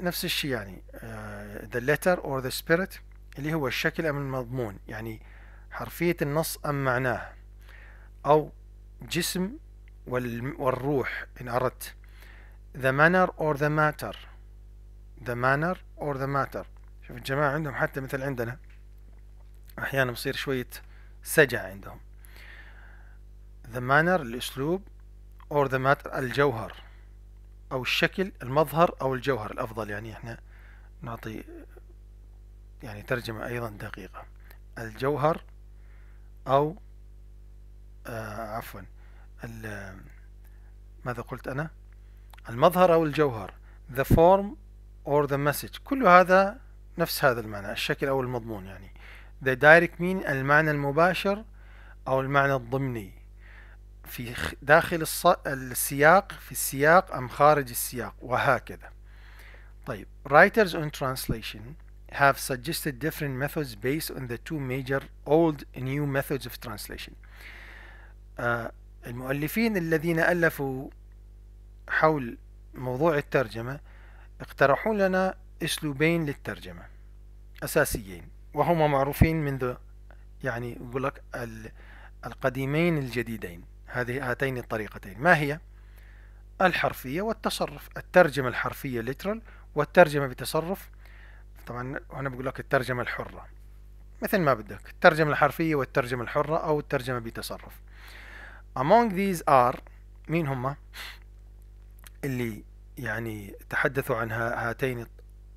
A: نفس الشيء يعني آه، the letter or the spirit اللي هو الشكل أم المضمون يعني حرفية النص أم معناه أو جسم والروح إن أردت the manner or the matter the manner or the matter شوف الجماعة عندهم حتى مثل عندنا أحيانا بصير شوية سجع عندهم the manner الأسلوب or the matter الجوهر او الشكل المظهر او الجوهر الافضل يعني احنا نعطي يعني ترجمة ايضا دقيقة الجوهر او آه عفوا ماذا قلت انا المظهر او الجوهر the form or the message كل هذا نفس هذا المعنى الشكل او المضمون يعني the direct mean المعنى المباشر او المعنى الضمني في داخل السياق في السياق أم خارج السياق وهكذا طيب writers on translation have suggested different methods based on the two major old new methods of translation uh, المؤلفين الذين ألفوا حول موضوع الترجمة اقترحوا لنا اسلوبين للترجمة اساسيين وهما معروفين منذ يعني يقول لك القديمين الجديدين هذه هاتين الطريقتين ما هي؟ الحرفية والتصرف الترجمة الحرفية literal والترجمة بتصرف طبعا هنا بقول لك الترجمة الحرة مثل ما بدك الترجمة الحرفية والترجمة الحرة أو الترجمة بتصرف among these are مين هم اللي يعني تحدثوا عن هاتين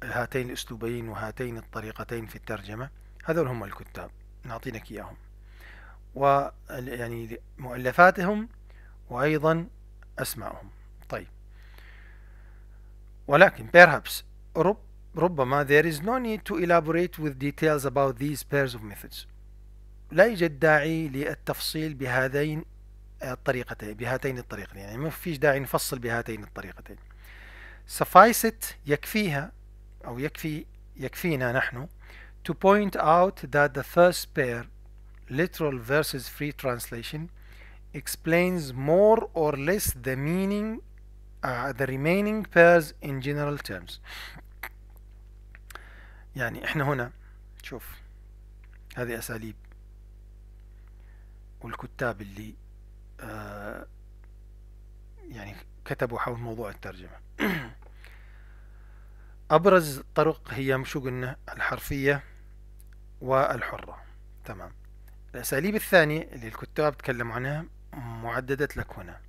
A: هاتين الأسلوبين وهاتين الطريقتين في الترجمة هذول هم الكتاب نعطينك إياهم و يعني مؤلفاتهم وأيضا أسمائهم طيب ولكن perhaps رب ربما there is no need to elaborate with details about these pairs of methods لا يوجد داعي للتفصيل بهذين الطريقتين بهاتين الطريقتين يعني ما فيش داعي نفصل بهاتين الطريقتين suffice it يكفيها أو يكفي يكفينا نحن to point out that the first pair literal versus free translation explains more or less the meaning uh, the remaining pairs in general terms يعني احنا هنا شوف هذه اساليب والكتاب اللي آه، يعني كتبوا حول موضوع الترجمة أبرز طرق هي شو قلنا الحرفية والحرة تمام الأساليب الثانية اللي الكتاب تكلموا عنها معددة لك هنا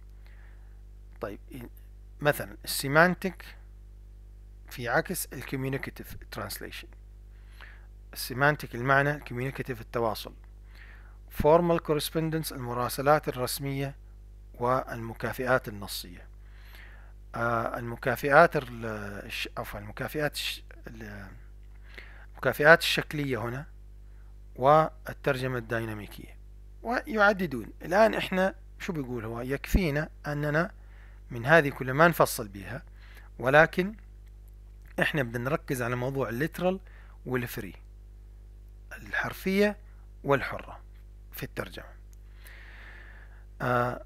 A: طيب مثلا السيمانتك في عكس الكوميونيكاتيف ترانسليشن السيمانتك المعنى الكوميونيكاتيف التواصل فورمال كورسبوندنس المراسلات الرسمية والمكافئات النصية آه، المكافئات عفوا المكافئات المكافئات الشكلية هنا والترجمة الديناميكية ويعددون الآن إحنا شو بيقول هو يكفينا أننا من هذه كل ما نفصل بها ولكن إحنا بدنا نركز على موضوع الليترال والفري الحرفية والحرة في الترجمة uh,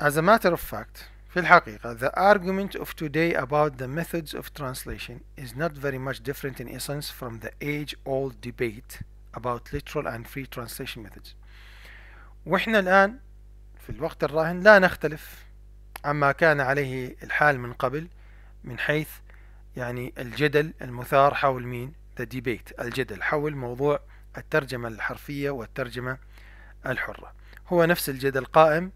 A: As a matter of fact في الحقيقة the argument of today about the methods of translation is not very much different in essence from the age-old debate about literal and free translation methods واحنا الآن في الوقت الراهن لا نختلف عما كان عليه الحال من قبل من حيث يعني الجدل المثار حول مين the debate الجدل حول موضوع الترجمة الحرفية والترجمة الحرة هو نفس الجدل قائم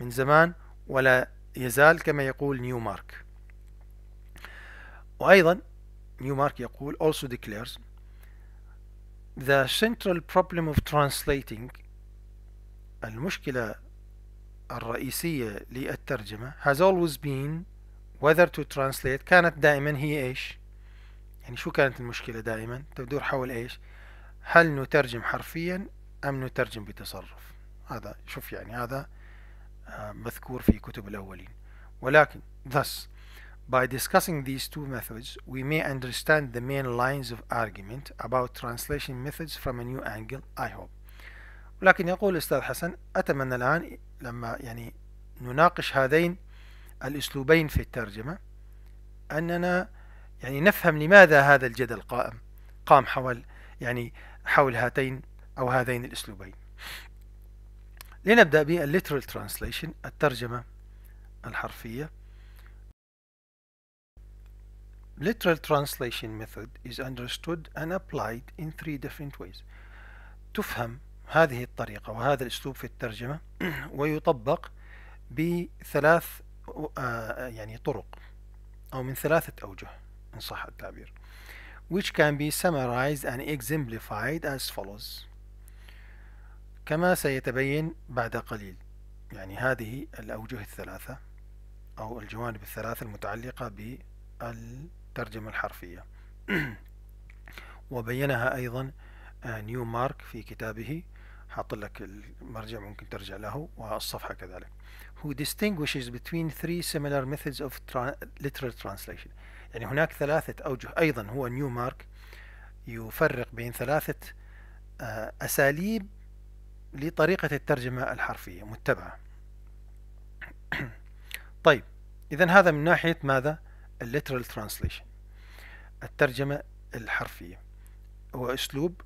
A: من زمان ولا يزال كما يقول نيومارك وأيضا نيومارك يقول also declares The central problem of translating المشكلة الرئيسية للترجمة has always been whether to translate كانت دائما هي ايش؟ يعني شو كانت المشكلة دائما؟ تدور حول ايش؟ هل نترجم حرفيا ام نترجم بتصرف؟ هذا شوف يعني هذا آه، مذكور في كتب الاولين ولكن thus By discussing these two methods, we may understand the main lines of argument about translation methods from a new angle, I hope. ولكن يقول الأستاذ حسن أتمنى الآن لما يعني نناقش هذين الأسلوبين في الترجمة أننا يعني نفهم لماذا هذا الجدل قائم قام حول يعني حول هاتين أو هذين الأسلوبين لنبدأ بالليترال ترانسليشن الترجمة الحرفية literal translation method is understood and applied in three different ways تفهم هذه الطريقة وهذا الأسلوب في الترجمة ويطبق بثلاث آه، يعني طرق أو من ثلاثة أوجه إن صح التعبير which can be summarized and exemplified as follows كما سيتبين بعد قليل يعني هذه الأوجه الثلاثة أو الجوانب الثلاثة المتعلقة بال الترجمة الحرفية وبينها أيضا آه، نيو مارك في كتابه حاط لك المرجع ممكن ترجع له والصفحة كذلك who distinguishes between three similar methods of tra literal translation يعني هناك ثلاثة أوجه أيضا هو نيو مارك يفرق بين ثلاثة آه، أساليب لطريقة الترجمة الحرفية متبعة طيب إذا هذا من ناحية ماذا؟ الليترال ترانسليشن الترجمة الحرفية هو أسلوب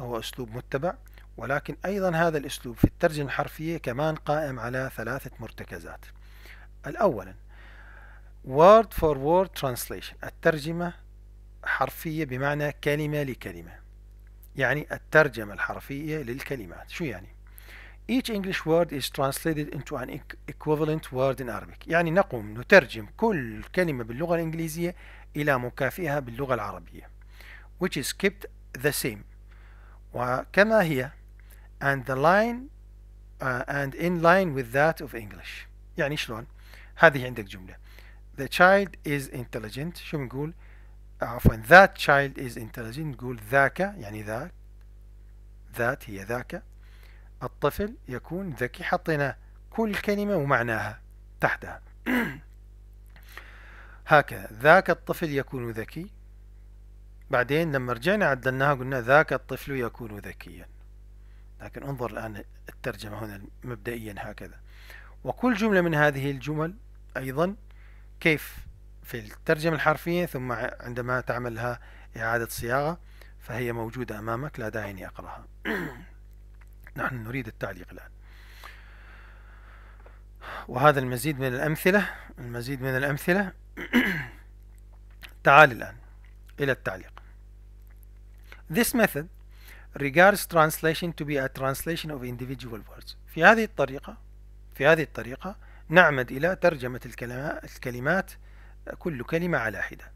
A: هو أسلوب متبع ولكن أيضا هذا الأسلوب في الترجمة الحرفية كمان قائم على ثلاثة مرتكزات الأولا word for word translation الترجمة حرفية بمعنى كلمة لكلمة يعني الترجمة الحرفية للكلمات شو يعني each English word is translated into an equivalent word in Arabic يعني نقوم نترجم كل كلمة باللغة الإنجليزية إلى مكافئها باللغة العربية which is kept the same وكما هي and the line uh, and in line with that of English يعني شلون هذه عندك جملة the child is intelligent شو بنقول عفوا that child is intelligent نقول ذاك يعني ذاك that هي ذاك الطفل يكون ذكي حطينا كل كلمة ومعناها تحتها هكذا ذاك الطفل يكون ذكي بعدين لما رجعنا عدلناها قلنا ذاك الطفل يكون ذكيا لكن انظر الآن الترجمة هنا مبدئيا هكذا وكل جملة من هذه الجمل أيضا كيف في الترجمة الحرفية ثم عندما تعملها إعادة صياغة فهي موجودة أمامك لا داعي أقرأها نحن نريد التعليق الآن وهذا المزيد من الأمثلة المزيد من الأمثلة تعال الآن إلى التعليق This method regards translation to be a translation of individual words في هذه الطريقة في هذه الطريقة نعمد إلى ترجمة الكلمات كل كلمة على حدة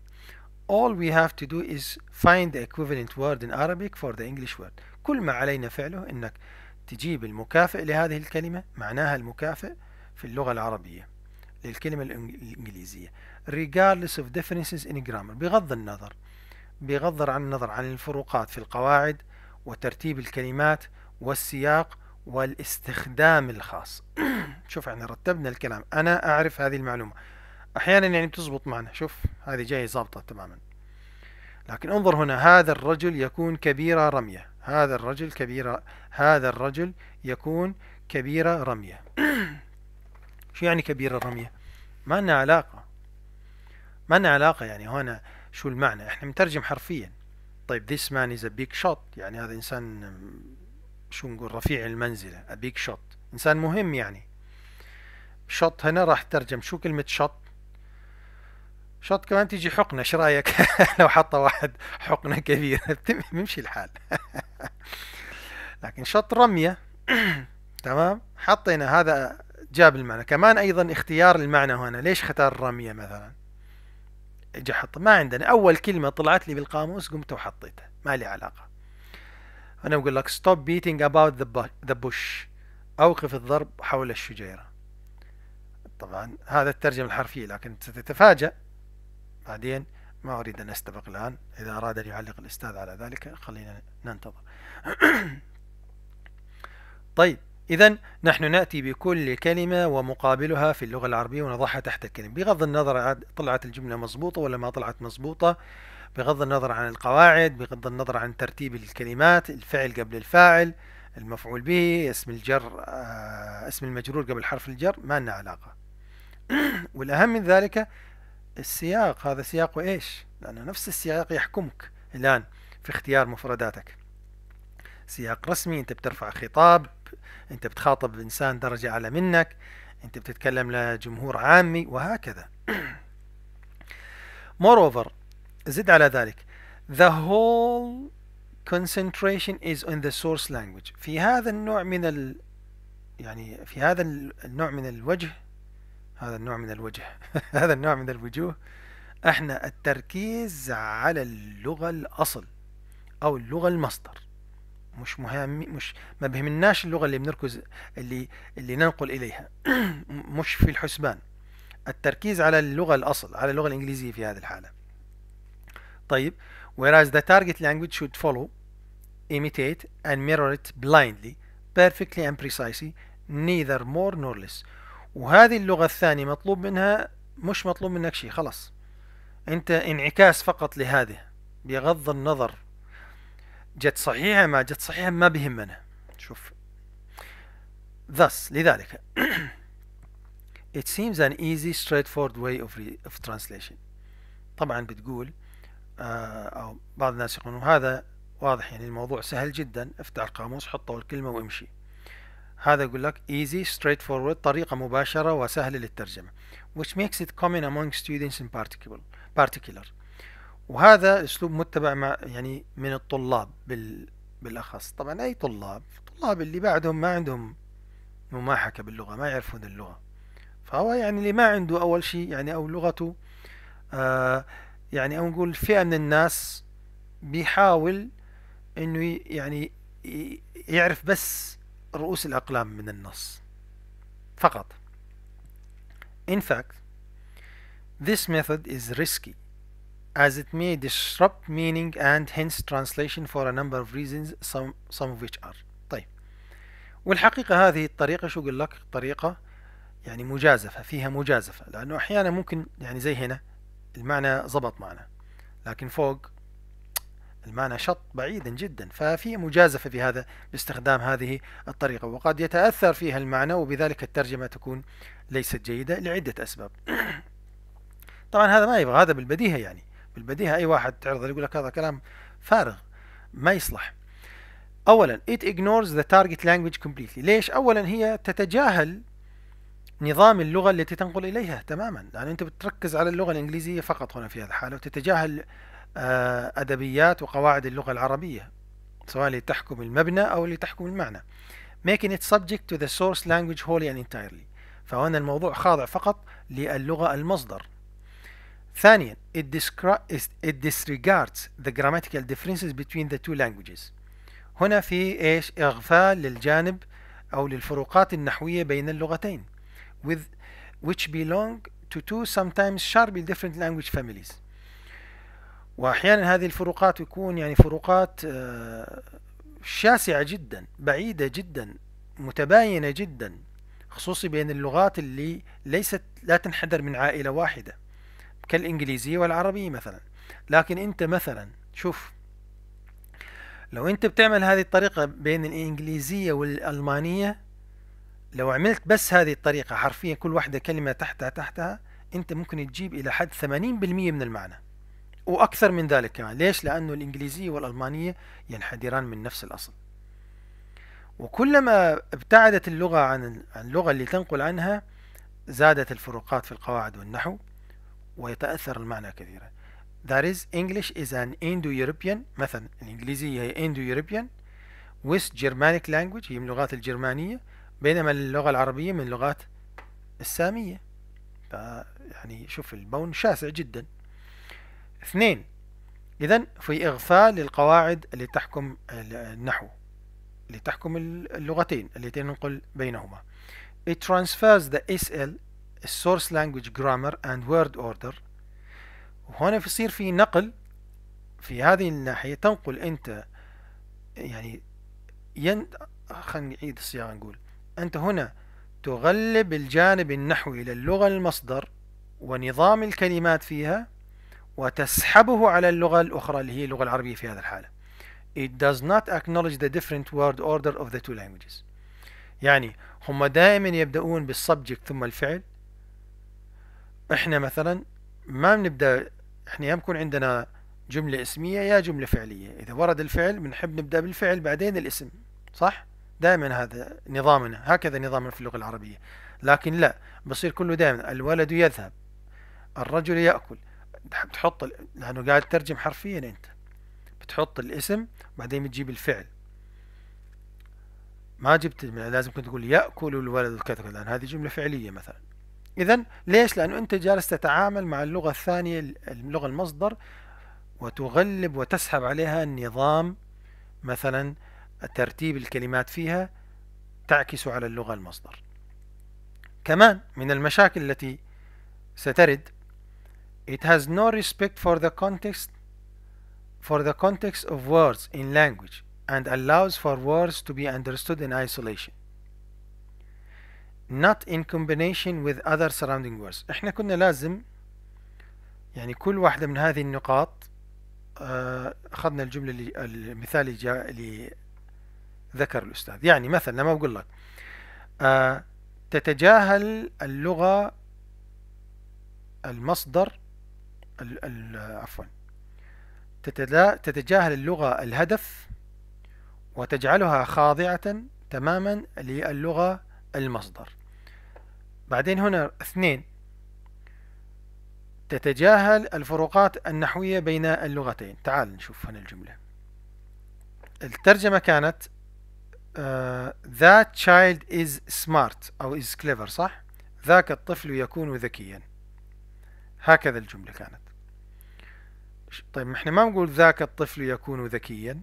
A: All we have to do is find the equivalent word in Arabic for the English word كل ما علينا فعله إنك تجيب المكافئ لهذه الكلمة معناها المكافئ في اللغة العربية للكلمة الإنجليزية regardless of differences in grammar بغض النظر بغض عن النظر عن الفروقات في القواعد وترتيب الكلمات والسياق والاستخدام الخاص شوف احنا رتبنا الكلام انا اعرف هذه المعلومة احيانا يعني بتزبط معنا شوف هذه جاية ظابطة تماما لكن انظر هنا هذا الرجل يكون كبير رمية هذا الرجل كبير هذا الرجل يكون كبيرة رمية شو يعني كبيرة رمية ما لنا علاقة ما لنا علاقة يعني هنا شو المعنى احنا مترجم حرفيا طيب this man is a big shot يعني هذا انسان شو نقول رفيع المنزلة a big shot انسان مهم يعني شط هنا راح ترجم شو كلمة شط شط كمان تيجي حقنة ايش رايك لو حط واحد حقنة كبيرة بيمشي الحال لكن شط رمية تمام حطينا هذا جاب المعنى كمان أيضا اختيار المعنى هنا ليش اختار رمية مثلا اجي حط ما عندنا أول كلمة طلعت لي بالقاموس قمت وحطيتها ما لي علاقة أنا أقول لك stop beating about the bush أوقف الضرب حول الشجيرة طبعا هذا الترجمة الحرفية لكن ستتفاجأ بعدين ما أريد أن أستبق الآن إذا أراد أن يعلق الأستاذ على ذلك خلينا ننتظر طيب إذا نحن نأتي بكل كلمة ومقابلها في اللغة العربية ونضعها تحت الكلمة بغض النظر طلعت الجملة مضبوطة ولا ما طلعت مضبوطة بغض النظر عن القواعد بغض النظر عن ترتيب الكلمات الفعل قبل الفاعل المفعول به اسم الجر آه، اسم المجرور قبل حرف الجر ما لنا علاقة والأهم من ذلك السياق هذا سياق إيش لأنه نفس السياق يحكمك الآن في اختيار مفرداتك سياق رسمي انت بترفع خطاب انت بتخاطب انسان درجة اعلى منك انت بتتكلم لجمهور عامي وهكذا moreover زد على ذلك the whole concentration is on the source language في هذا النوع من ال يعني في هذا النوع من الوجه هذا النوع من الوجه هذا النوع من الوجوه احنا التركيز على اللغة الاصل او اللغة المصدر مش مهم مش ما بهمناش اللغه اللي بنركز اللي اللي ننقل اليها مش في الحسبان التركيز على اللغه الاصل على اللغه الانجليزيه في هذه الحاله طيب whereas the target language should follow imitate and mirror it blindly perfectly and precisely neither more nor less وهذه اللغه الثانيه مطلوب منها مش مطلوب منك شيء خلاص انت انعكاس فقط لهذه بغض النظر جت صحيحة ما جت صحيحة ما بيهمنا شوف thus لذلك it seems an easy straightforward way of, of translation طبعا بتقول آه أو بعض الناس يقولون هذا واضح يعني الموضوع سهل جدا افتح القاموس حطه الكلمة وامشي هذا يقول لك easy straightforward طريقة مباشرة وسهلة للترجمة which makes it common among students in particular particular وهذا اسلوب متبع مع يعني من الطلاب بال بالاخص طبعا اي طلاب الطلاب اللي بعدهم ما عندهم مماحكة باللغة ما يعرفون اللغة فهو يعني اللي ما عنده اول شيء يعني او لغته آه يعني او نقول فئة من الناس بيحاول انه يعني يعرف بس رؤوس الاقلام من النص فقط In fact, this method is risky as it may disrupt meaning and hence translation for a number of reasons some, some of which are طيب والحقيقة هذه الطريقة شو قل لك طريقة يعني مجازفة فيها مجازفة لأنه أحيانا ممكن يعني زي هنا المعنى ضبط معنا لكن فوق المعنى شط بعيدا جدا ففي مجازفة في هذا باستخدام هذه الطريقة وقد يتأثر فيها المعنى وبذلك الترجمة تكون ليست جيدة لعدة أسباب طبعا هذا ما يبغى هذا بالبديهة يعني بالبديهة أي واحد تعرضه يقول لك هذا كلام فارغ ما يصلح أولا it ignores the target language completely ليش؟ أولا هي تتجاهل نظام اللغة التي تنقل إليها تماما يعني أنت بتركز على اللغة الإنجليزية فقط هنا في هذه الحالة وتتجاهل آه، أدبيات وقواعد اللغة العربية سواء اللي تحكم المبنى أو اللي تحكم المعنى making it subject to the source language wholly and entirely فهنا الموضوع خاضع فقط للغة المصدر ثانيا it, it disregards the grammatical differences between the two languages هنا في ايش اغفال للجانب او للفروقات النحوية بين اللغتين with which belong to two sometimes sharply different language families واحيانا هذه الفروقات يكون يعني فروقات آه، شاسعة جدا بعيدة جدا متباينة جدا خصوصي بين اللغات اللي ليست لا تنحدر من عائلة واحدة كالإنجليزية والعربية مثلا لكن أنت مثلا شوف لو أنت بتعمل هذه الطريقة بين الإنجليزية والألمانية لو عملت بس هذه الطريقة حرفيا كل واحدة كلمة تحتها تحتها أنت ممكن تجيب إلى حد 80% من المعنى وأكثر من ذلك كمان ليش؟ لأنه الإنجليزية والألمانية ينحدران من نفس الأصل وكلما ابتعدت اللغة عن اللغة اللي تنقل عنها زادت الفروقات في القواعد والنحو ويتأثر المعنى كثيرا That is English is an Indo-European مثلا الإنجليزية هي Indo-European with Germanic language هي من اللغات الجرمانية بينما اللغة العربية من اللغات السامية يعني شوف البون شاسع جدا اثنين إذا في إغفال القواعد اللي تحكم النحو اللي تحكم اللغتين التي ننقل بينهما It transfers the SL السورس لانجوج جرامر اند وورد اوردر وهنا يصير في نقل في هذه الناحية تنقل انت يعني ين... خلينا نعيد الصياغة نقول انت هنا تغلب الجانب النحوي للغة المصدر ونظام الكلمات فيها وتسحبه على اللغة الأخرى اللي هي اللغة العربية في هذا الحالة it does not acknowledge the different word order of the two languages يعني هم دائما يبدأون بالسبجكت ثم الفعل احنا مثلا ما بنبدا احنا يا بكون عندنا جملة اسمية يا جملة فعلية إذا ورد الفعل بنحب نبدأ بالفعل بعدين الاسم صح؟ دائما هذا نظامنا هكذا نظامنا في اللغة العربية لكن لا بصير كله دائما الولد يذهب الرجل يأكل بتحط لأنه قاعد تترجم حرفيا أنت بتحط الاسم بعدين بتجيب الفعل ما جبت لازم كنت تقول يأكل الولد كذا لأن هذه جملة فعلية مثلا إذا ليش؟ لأنه أنت جالس تتعامل مع اللغة الثانية اللغة المصدر وتغلب وتسحب عليها النظام مثلا ترتيب الكلمات فيها تعكس على اللغة المصدر كمان من المشاكل التي سترد It has no respect for the context for the context of words in language and allows for words to be understood in isolation not in combination with other surrounding words احنا كنا لازم يعني كل واحدة من هذه النقاط آه، أخذنا الجملة اللي المثال اللي, جاء اللي ذكر الأستاذ يعني مثلا لما أقول لك آه، تتجاهل اللغة المصدر عفوا تتجاهل اللغة الهدف وتجعلها خاضعة تماما للغة المصدر بعدين هنا اثنين تتجاهل الفروقات النحوية بين اللغتين تعال نشوف هنا الجملة الترجمة كانت آه، That child is smart أو is clever صح؟ ذاك الطفل يكون ذكيا هكذا الجملة كانت طيب احنا ما نقول ذاك الطفل يكون ذكيا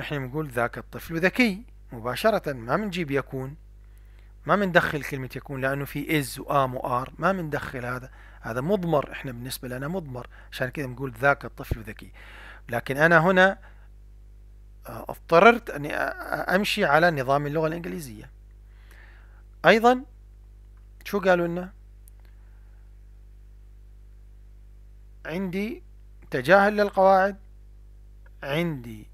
A: احنا نقول ذاك الطفل ذكي مباشرة ما بنجيب يكون ما مندخل كلمة يكون لأنه في إز وآم وآر ما مندخل هذا هذا مضمر إحنا بالنسبة لنا مضمر عشان كذا بنقول ذاك الطفل ذكي لكن أنا هنا آه، اضطررت أني أمشي على نظام اللغة الإنجليزية أيضا شو قالوا لنا عندي تجاهل للقواعد عندي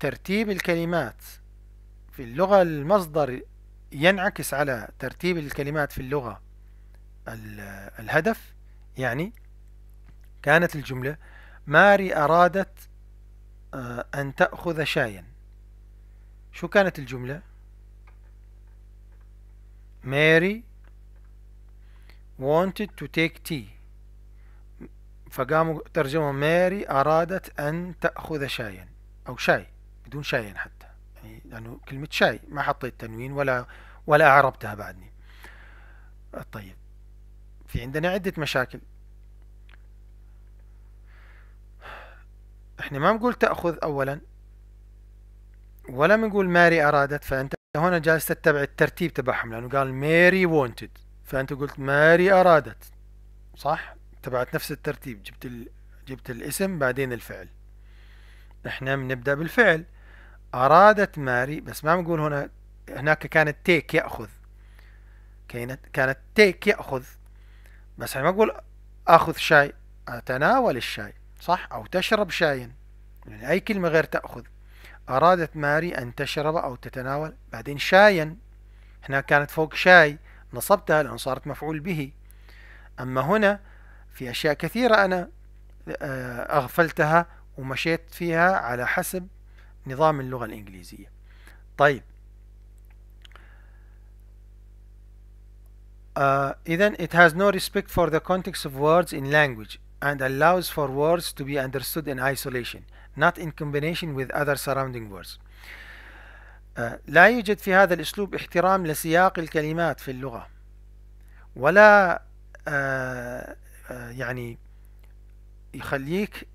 A: ترتيب الكلمات في اللغة المصدر ينعكس على ترتيب الكلمات في اللغة الهدف يعني كانت الجملة ماري أرادت آه، أن تأخذ شايا شو كانت الجملة؟ ماري wanted to take tea فقاموا ترجموا ماري أرادت أن تأخذ شايا أو شاي بدون شاي حتى لأنه يعني كلمة شاي ما حطيت تنوين ولا ولا أعربتها بعدني طيب في عندنا عدة مشاكل احنا ما بنقول تأخذ أولا ولا بنقول ماري أرادت فأنت هنا جالس تتبع الترتيب تبعهم لأنه قال ماري وونتد فأنت قلت ماري أرادت صح تبعت نفس الترتيب جبت ال... جبت الاسم بعدين الفعل احنا بنبدأ بالفعل أرادت ماري بس ما بنقول هنا هناك كانت تيك يأخذ كانت كانت تيك يأخذ بس ما أقول أخذ شاي أتناول الشاي صح أو تشرب شاي يعني أي كلمة غير تأخذ أرادت ماري أن تشرب أو تتناول بعدين شايا هنا كانت فوق شاي نصبتها لأن صارت مفعول به أما هنا في أشياء كثيرة أنا آه، أغفلتها ومشيت فيها على حسب نظام اللغة الإنجليزية طيب Uh, إذن it has no respect for the context of words in language and allows for words to be understood in isolation not in combination with other surrounding words uh, لا يوجد في هذا الأسلوب احترام لسياق الكلمات في اللغة ولا uh, يعني يخليك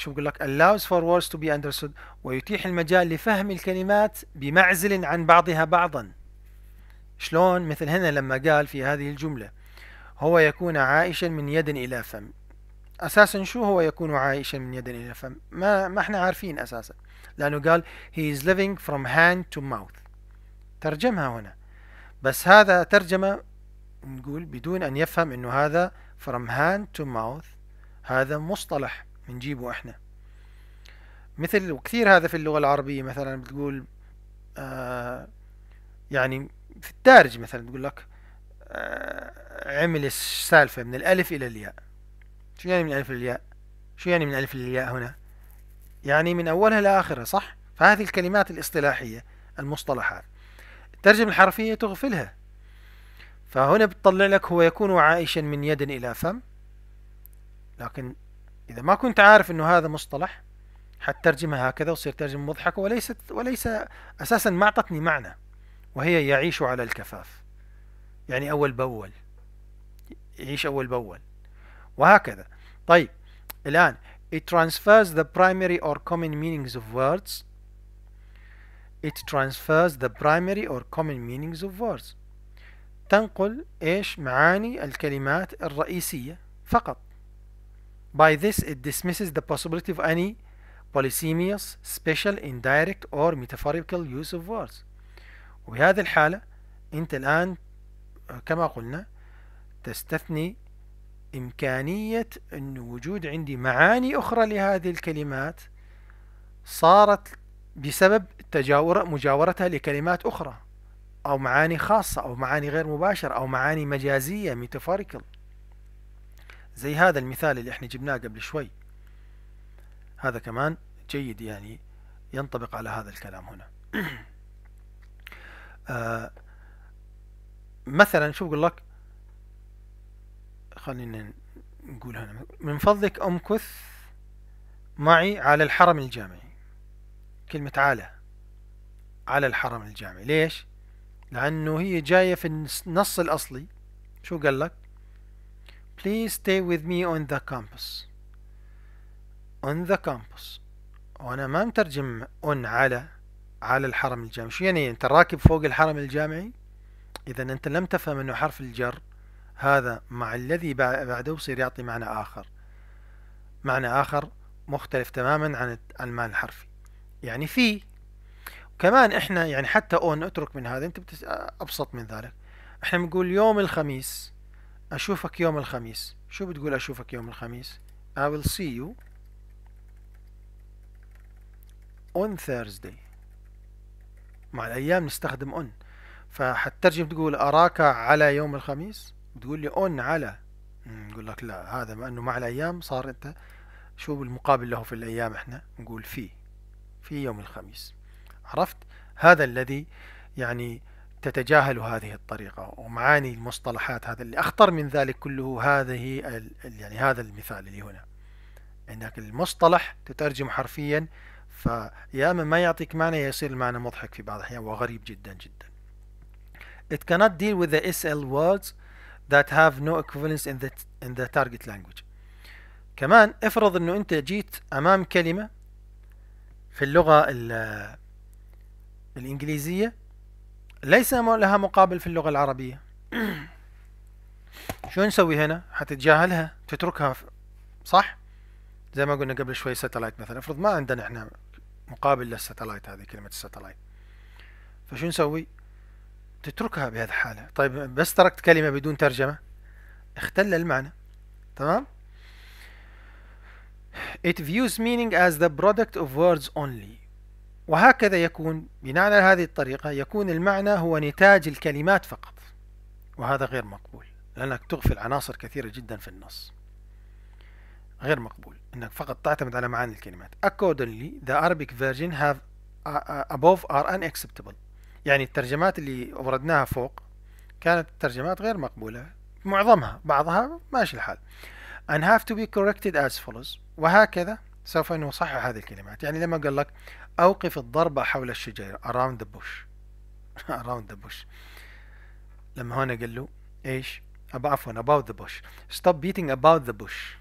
A: شو بقول لك allows for words to be understood ويتيح المجال لفهم الكلمات بمعزل عن بعضها بعضا شلون مثل هنا لما قال في هذه الجملة هو يكون عائشا من يد إلى فم أساسا شو هو يكون عائشا من يد إلى فم ما, ما احنا عارفين أساسا لأنه قال he is living from hand to mouth ترجمها هنا بس هذا ترجمة نقول بدون أن يفهم أنه هذا from hand to mouth هذا مصطلح بنجيبه احنا مثل وكثير هذا في اللغة العربية مثلا بتقول آه يعني في الدارج مثلا تقول لك آه عمل السالفة من الألف إلى الياء شو يعني من الألف إلى الياء شو يعني من الألف إلى الياء هنا يعني من أولها لآخرها صح فهذه الكلمات الاصطلاحية المصطلحات الترجمة الحرفية تغفلها فهنا بتطلع لك هو يكون عائشا من يد إلى فم لكن إذا ما كنت عارف أنه هذا مصطلح حترجمها هكذا وتصير ترجمة مضحكة وليست وليس أساسا ما أعطتني معنى وهي يعيش على الكفاف يعني أول بأول يعيش أول بأول وهكذا طيب الآن It transfers the primary or common meanings of words It transfers the primary or common meanings of words تنقل إيش معاني الكلمات الرئيسية فقط By this, it dismisses the possibility of any polysemous, special, indirect, or metaphorical use of words. وبهذه الحالة أنت الآن آه، كما قلنا تستثني إمكانية أن وجود عندي معاني أخرى لهذه الكلمات صارت بسبب تجاور مجاورتها لكلمات أخرى أو معاني خاصة أو معاني غير مباشرة أو معاني مجازية metaphorical زي هذا المثال اللي احنا جبناه قبل شوي هذا كمان جيد يعني ينطبق على هذا الكلام هنا آه مثلا شو بقول لك خلينا نقول هنا من فضلك امكث معي على الحرم الجامعي كلمة على على الحرم الجامعي ليش لانه هي جاية في النص الاصلي شو قال لك please stay with me on the campus on the campus وانا ما مترجم on على على الحرم الجامعي شو يعني انت راكب فوق الحرم الجامعي اذا انت لم تفهم انه حرف الجر هذا مع الذي بعده يصير يعطي معنى اخر معنى اخر مختلف تماما عن المعنى الحرفي يعني في كمان احنا يعني حتى اون اترك من هذا انت ابسط من ذلك احنا بنقول يوم الخميس أشوفك يوم الخميس شو بتقول أشوفك يوم الخميس I will see you on Thursday مع الأيام نستخدم on فحترجم تقول أراك على يوم الخميس بتقول لي on على نقول لك لا هذا ما أنه مع الأيام صار أنت شو المقابل له في الأيام إحنا نقول في في يوم الخميس عرفت هذا الذي يعني تتجاهل هذه الطريقة ومعاني المصطلحات هذا اللي أخطر من ذلك كله هذه يعني هذا المثال اللي هنا أنك المصطلح تترجم حرفيا فيا ما يعطيك معنى يصير المعنى مضحك في بعض الأحيان وغريب جدا جدا It cannot deal with the SL words that have no equivalence in the, in the target language كمان افرض أنه أنت جيت أمام كلمة في اللغة الإنجليزية ليس لها مقابل في اللغة العربية شو نسوي هنا حتتجاهلها تتركها صح زي ما قلنا قبل شوي ساتلايت مثلا افرض ما عندنا احنا مقابل للساتلايت هذه كلمة الساتلايت فشو نسوي تتركها بهذه الحالة طيب بس تركت كلمة بدون ترجمة اختل المعنى تمام It views meaning as the product of words only وهكذا يكون بناء على هذه الطريقة يكون المعنى هو نتاج الكلمات فقط وهذا غير مقبول لأنك تغفل عناصر كثيرة جدا في النص غير مقبول أنك فقط تعتمد على معاني الكلمات Accordingly the Arabic version have above are unacceptable يعني الترجمات اللي أوردناها فوق كانت ترجمات غير مقبولة معظمها بعضها ماشي الحال and have to be corrected as follows وهكذا سوف نصحح هذه الكلمات يعني لما قال لك أوقف الضربة حول الشجرة around the bush around the bush لما هون قال له ايش عفوا about the bush stop beating about the bush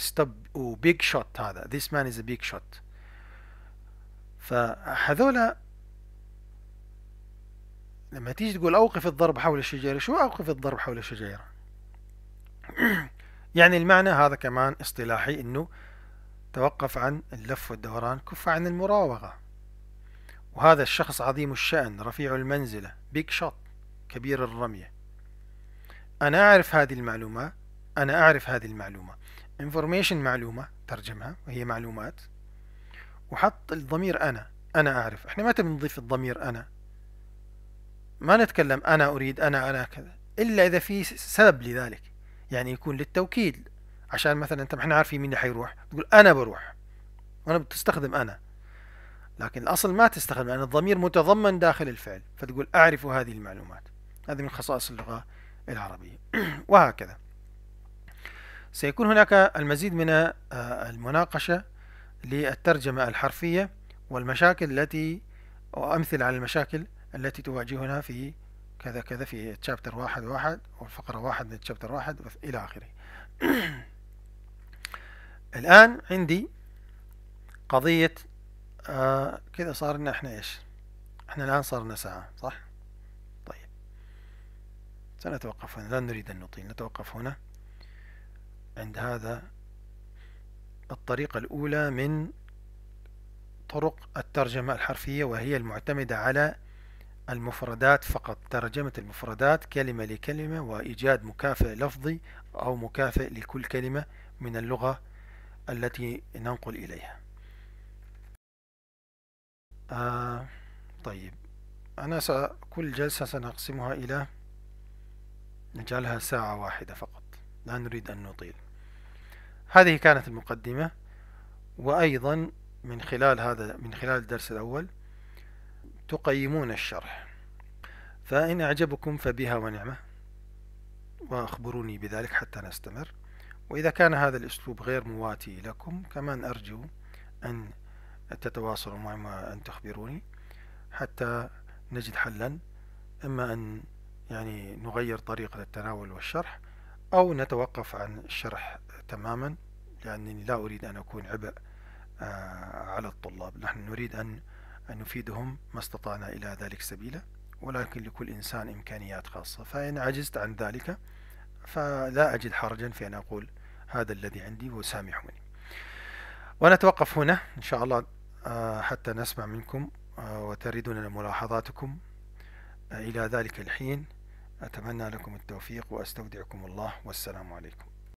A: stop و oh, big shot هذا this man is a big shot فهذولا لما تيجي تقول اوقف الضرب حول الشجرة شو اوقف الضرب حول الشجرة يعني المعنى هذا كمان اصطلاحي انه توقف عن اللف والدوران كف عن المراوغة وهذا الشخص عظيم الشأن رفيع المنزلة بيك شوت كبير الرمية أنا أعرف هذه المعلومة أنا أعرف هذه المعلومة information معلومة ترجمها وهي معلومات وحط الضمير أنا أنا أعرف إحنا متى بنضيف الضمير أنا ما نتكلم أنا أريد أنا أنا كذا إلا إذا في سبب لذلك يعني يكون للتوكيد عشان مثلا انت احنا عارفين مين اللي حيروح تقول انا بروح وانا بتستخدم انا لكن الاصل ما تستخدم لان الضمير متضمن داخل الفعل فتقول اعرف هذه المعلومات هذه من خصائص اللغه العربيه وهكذا سيكون هناك المزيد من آه، المناقشه للترجمه الحرفيه والمشاكل التي وامثله على المشاكل التي تواجهنا في كذا كذا في تشابتر واحد واحد والفقرة واحد من تشابتر واحد إلى آخره الآن عندي قضية آه كذا صار لنا احنا ايش احنا الآن صار لنا ساعة صح طيب سنتوقف هنا لا نريد أن نطيل نتوقف هنا عند هذا الطريقة الأولى من طرق الترجمة الحرفية وهي المعتمدة على المفردات فقط ترجمة المفردات كلمة لكلمة وإيجاد مكافئ لفظي أو مكافئ لكل كلمة من اللغة التي ننقل إليها آه طيب أنا كل جلسة سنقسمها إلى نجعلها ساعة واحدة فقط لا نريد أن نطيل هذه كانت المقدمة وأيضا من خلال هذا من خلال الدرس الأول تقيمون الشرح فإن أعجبكم فبها ونعمة وأخبروني بذلك حتى نستمر وإذا كان هذا الأسلوب غير مواتي لكم كمان أرجو أن تتواصلوا معي وأن تخبروني حتى نجد حلا إما أن يعني نغير طريقة التناول والشرح أو نتوقف عن الشرح تماما لأنني لا أريد أن أكون عبء آه، على الطلاب نحن نريد أن نفيدهم ما استطعنا إلى ذلك سبيلا ولكن لكل إنسان إمكانيات خاصة فإن عجزت عن ذلك فلا أجد حرجا في أن أقول هذا الذي عندي وسامحوني ونتوقف هنا إن شاء الله آه، حتى نسمع منكم آه، وتريدون ملاحظاتكم آه، إلى ذلك الحين أتمنى لكم التوفيق وأستودعكم الله والسلام عليكم